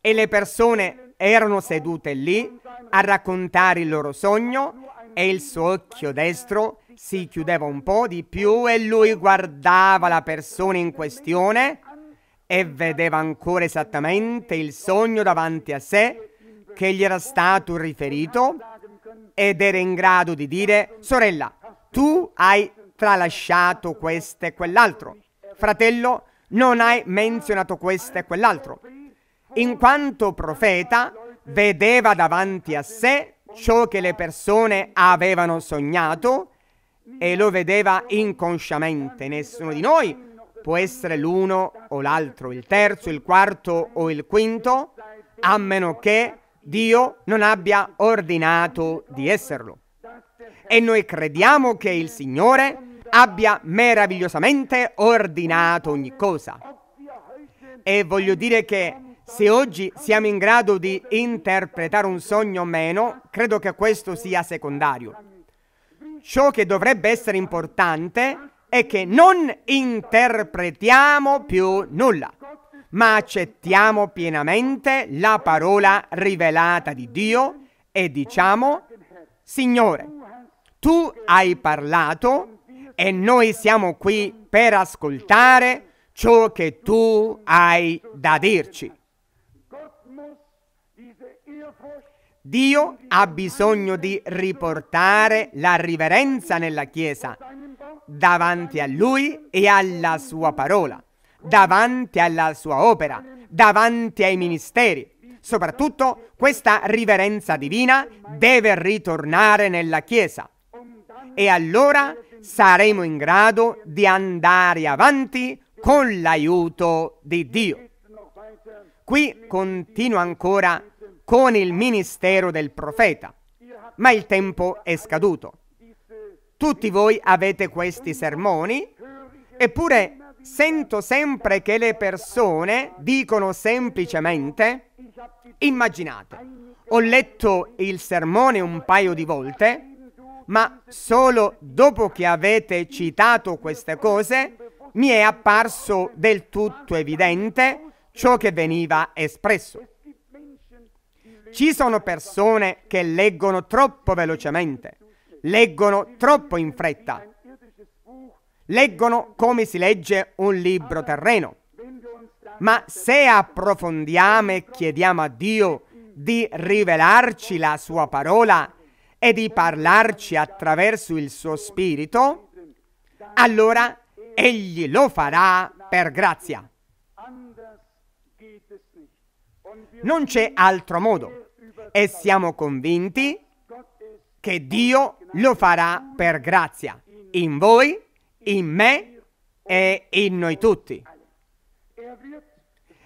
E le persone erano sedute lì a raccontare il loro sogno e il suo occhio destro si chiudeva un po' di più e lui guardava la persona in questione e vedeva ancora esattamente il sogno davanti a sé che gli era stato riferito ed era in grado di dire, sorella, tu hai tralasciato questo e quell'altro, fratello, non hai menzionato questo e quell'altro. In quanto profeta, vedeva davanti a sé ciò che le persone avevano sognato e lo vedeva inconsciamente. Nessuno di noi può essere l'uno o l'altro, il terzo, il quarto o il quinto, a meno che Dio non abbia ordinato di esserlo. E noi crediamo che il Signore abbia meravigliosamente ordinato ogni cosa. E voglio dire che se oggi siamo in grado di interpretare un sogno o meno, credo che questo sia secondario. Ciò che dovrebbe essere importante è che non interpretiamo più nulla ma accettiamo pienamente la parola rivelata di Dio e diciamo, Signore, tu hai parlato e noi siamo qui per ascoltare ciò che tu hai da dirci. Dio ha bisogno di riportare la riverenza nella Chiesa davanti a Lui e alla Sua parola davanti alla sua opera, davanti ai ministeri. Soprattutto questa riverenza divina deve ritornare nella Chiesa e allora saremo in grado di andare avanti con l'aiuto di Dio. Qui continua ancora con il ministero del profeta, ma il tempo è scaduto. Tutti voi avete questi sermoni, eppure sento sempre che le persone dicono semplicemente immaginate. Ho letto il sermone un paio di volte, ma solo dopo che avete citato queste cose mi è apparso del tutto evidente ciò che veniva espresso. Ci sono persone che leggono troppo velocemente, leggono troppo in fretta, leggono come si legge un libro terreno. Ma se approfondiamo e chiediamo a Dio di rivelarci la sua parola e di parlarci attraverso il suo spirito, allora Egli lo farà per grazia. Non c'è altro modo e siamo convinti che Dio lo farà per grazia in voi in me e in noi tutti.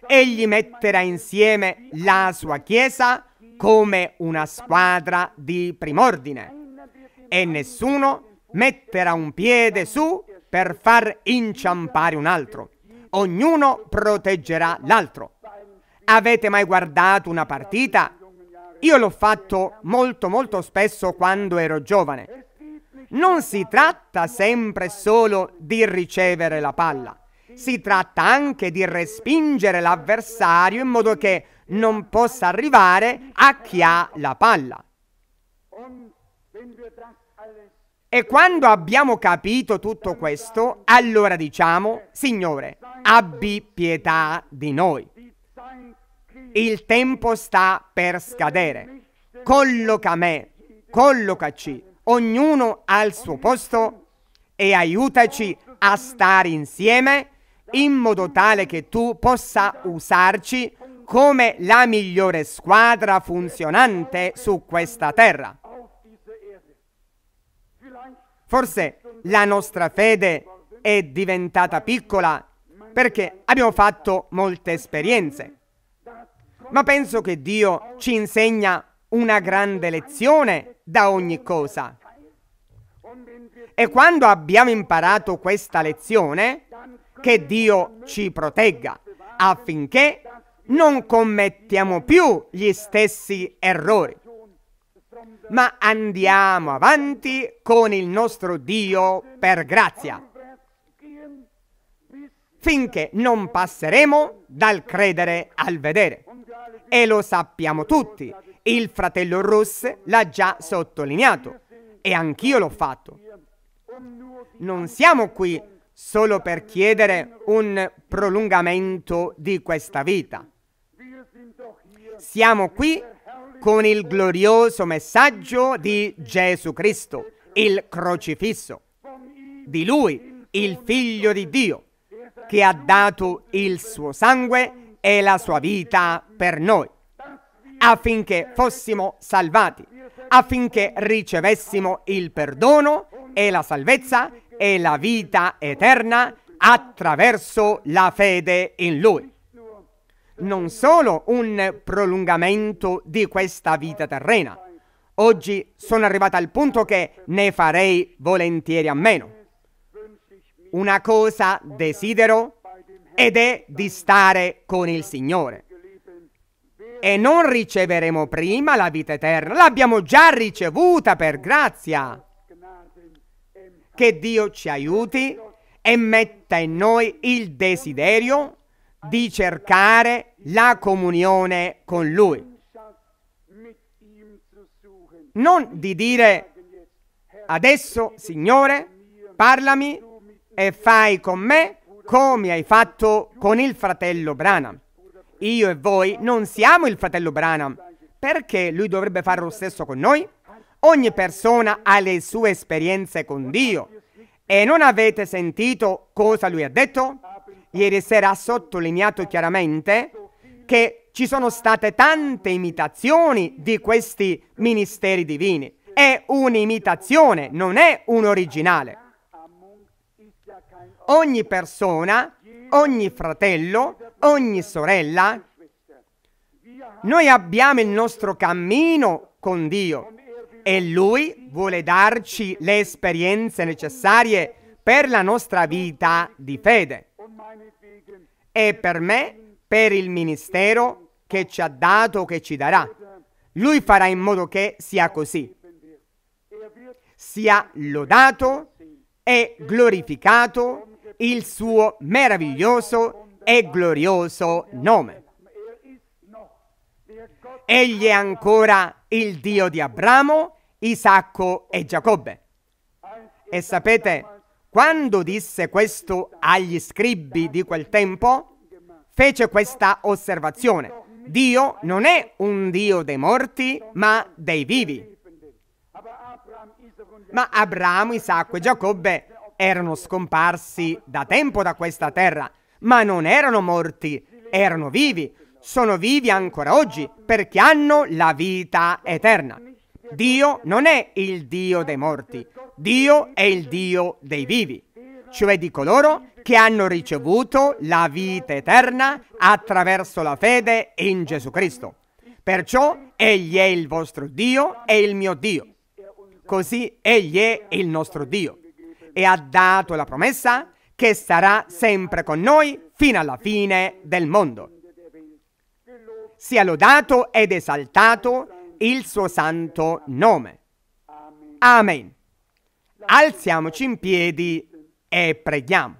Egli metterà insieme la sua Chiesa come una squadra di prim'ordine e nessuno metterà un piede su per far inciampare un altro. Ognuno proteggerà l'altro. Avete mai guardato una partita? Io l'ho fatto molto molto spesso quando ero giovane non si tratta sempre solo di ricevere la palla, si tratta anche di respingere l'avversario in modo che non possa arrivare a chi ha la palla. E quando abbiamo capito tutto questo, allora diciamo, Signore, abbi pietà di noi. Il tempo sta per scadere. Colloca me, collocaci ognuno al suo posto e aiutaci a stare insieme in modo tale che tu possa usarci come la migliore squadra funzionante su questa terra. Forse la nostra fede è diventata piccola perché abbiamo fatto molte esperienze, ma penso che Dio ci insegna una grande lezione da ogni cosa. E quando abbiamo imparato questa lezione, che Dio ci protegga affinché non commettiamo più gli stessi errori, ma andiamo avanti con il nostro Dio per grazia, finché non passeremo dal credere al vedere. E lo sappiamo tutti, il fratello Russ l'ha già sottolineato e anch'io l'ho fatto. Non siamo qui solo per chiedere un prolungamento di questa vita. Siamo qui con il glorioso messaggio di Gesù Cristo, il crocifisso, di lui, il figlio di Dio, che ha dato il suo sangue e la sua vita per noi, affinché fossimo salvati, affinché ricevessimo il perdono e la salvezza e la vita eterna attraverso la fede in Lui. Non solo un prolungamento di questa vita terrena. Oggi sono arrivata al punto che ne farei volentieri a meno. Una cosa desidero ed è di stare con il Signore. E non riceveremo prima la vita eterna, l'abbiamo già ricevuta per grazia. Che Dio ci aiuti e metta in noi il desiderio di cercare la comunione con Lui. Non di dire adesso Signore parlami e fai con me come hai fatto con il fratello Branham. Io e voi non siamo il fratello Branham perché lui dovrebbe fare lo stesso con noi? Ogni persona ha le sue esperienze con Dio. E non avete sentito cosa lui ha detto? Ieri sera ha sottolineato chiaramente che ci sono state tante imitazioni di questi ministeri divini. È un'imitazione, non è un originale. Ogni persona, ogni fratello, ogni sorella, noi abbiamo il nostro cammino con Dio e Lui vuole darci le esperienze necessarie per la nostra vita di fede e per me, per il ministero che ci ha dato, che ci darà. Lui farà in modo che sia così. Sia lodato e glorificato il suo meraviglioso e glorioso nome. Egli è ancora il Dio di Abramo, Isacco e Giacobbe. E sapete quando disse questo agli scribi di quel tempo? Fece questa osservazione. Dio non è un Dio dei morti, ma dei vivi. Ma Abramo, Isacco e Giacobbe erano scomparsi da tempo da questa terra, ma non erano morti, erano vivi. Sono vivi ancora oggi perché hanno la vita eterna. Dio non è il Dio dei morti, Dio è il Dio dei vivi, cioè di coloro che hanno ricevuto la vita eterna attraverso la fede in Gesù Cristo. Perciò Egli è il vostro Dio e il mio Dio. Così Egli è il nostro Dio e ha dato la promessa che sarà sempre con noi fino alla fine del mondo. Sia lodato ed esaltato il suo santo nome. Amen. Alziamoci in piedi e preghiamo.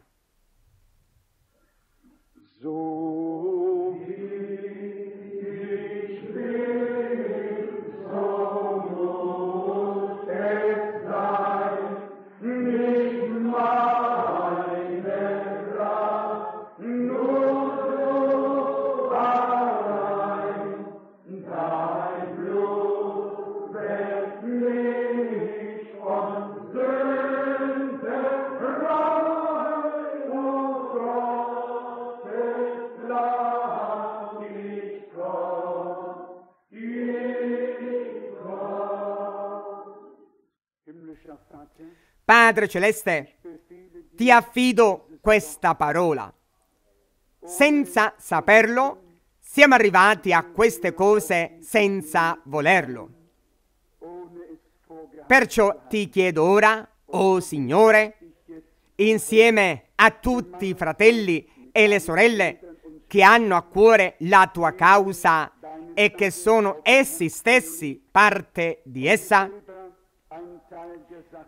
Padre Celeste, ti affido questa parola. Senza saperlo, siamo arrivati a queste cose senza volerlo. Perciò ti chiedo ora, o oh Signore, insieme a tutti i fratelli e le sorelle che hanno a cuore la tua causa e che sono essi stessi parte di essa,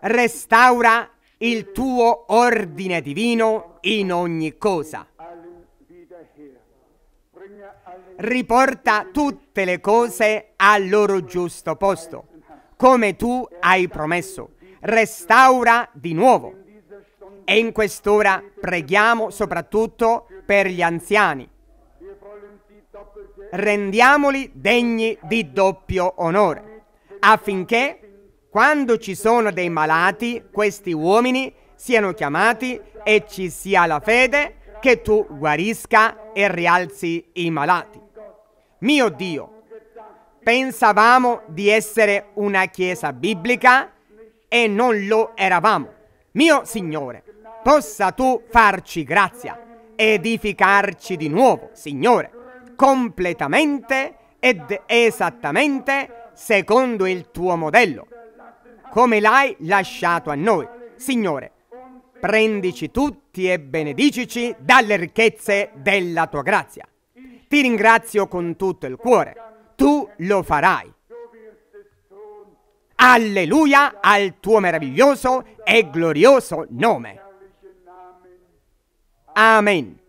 restaura il tuo ordine divino in ogni cosa. Riporta tutte le cose al loro giusto posto, come tu hai promesso. Restaura di nuovo. E in quest'ora preghiamo soprattutto per gli anziani. Rendiamoli degni di doppio onore, affinché quando ci sono dei malati, questi uomini siano chiamati e ci sia la fede che tu guarisca e rialzi i malati. Mio Dio, pensavamo di essere una chiesa biblica e non lo eravamo. Mio Signore, possa tu farci grazia, edificarci di nuovo, Signore, completamente ed esattamente secondo il tuo modello come l'hai lasciato a noi. Signore, prendici tutti e benedicici dalle ricchezze della tua grazia. Ti ringrazio con tutto il cuore, tu lo farai. Alleluia al tuo meraviglioso e glorioso nome. Amen.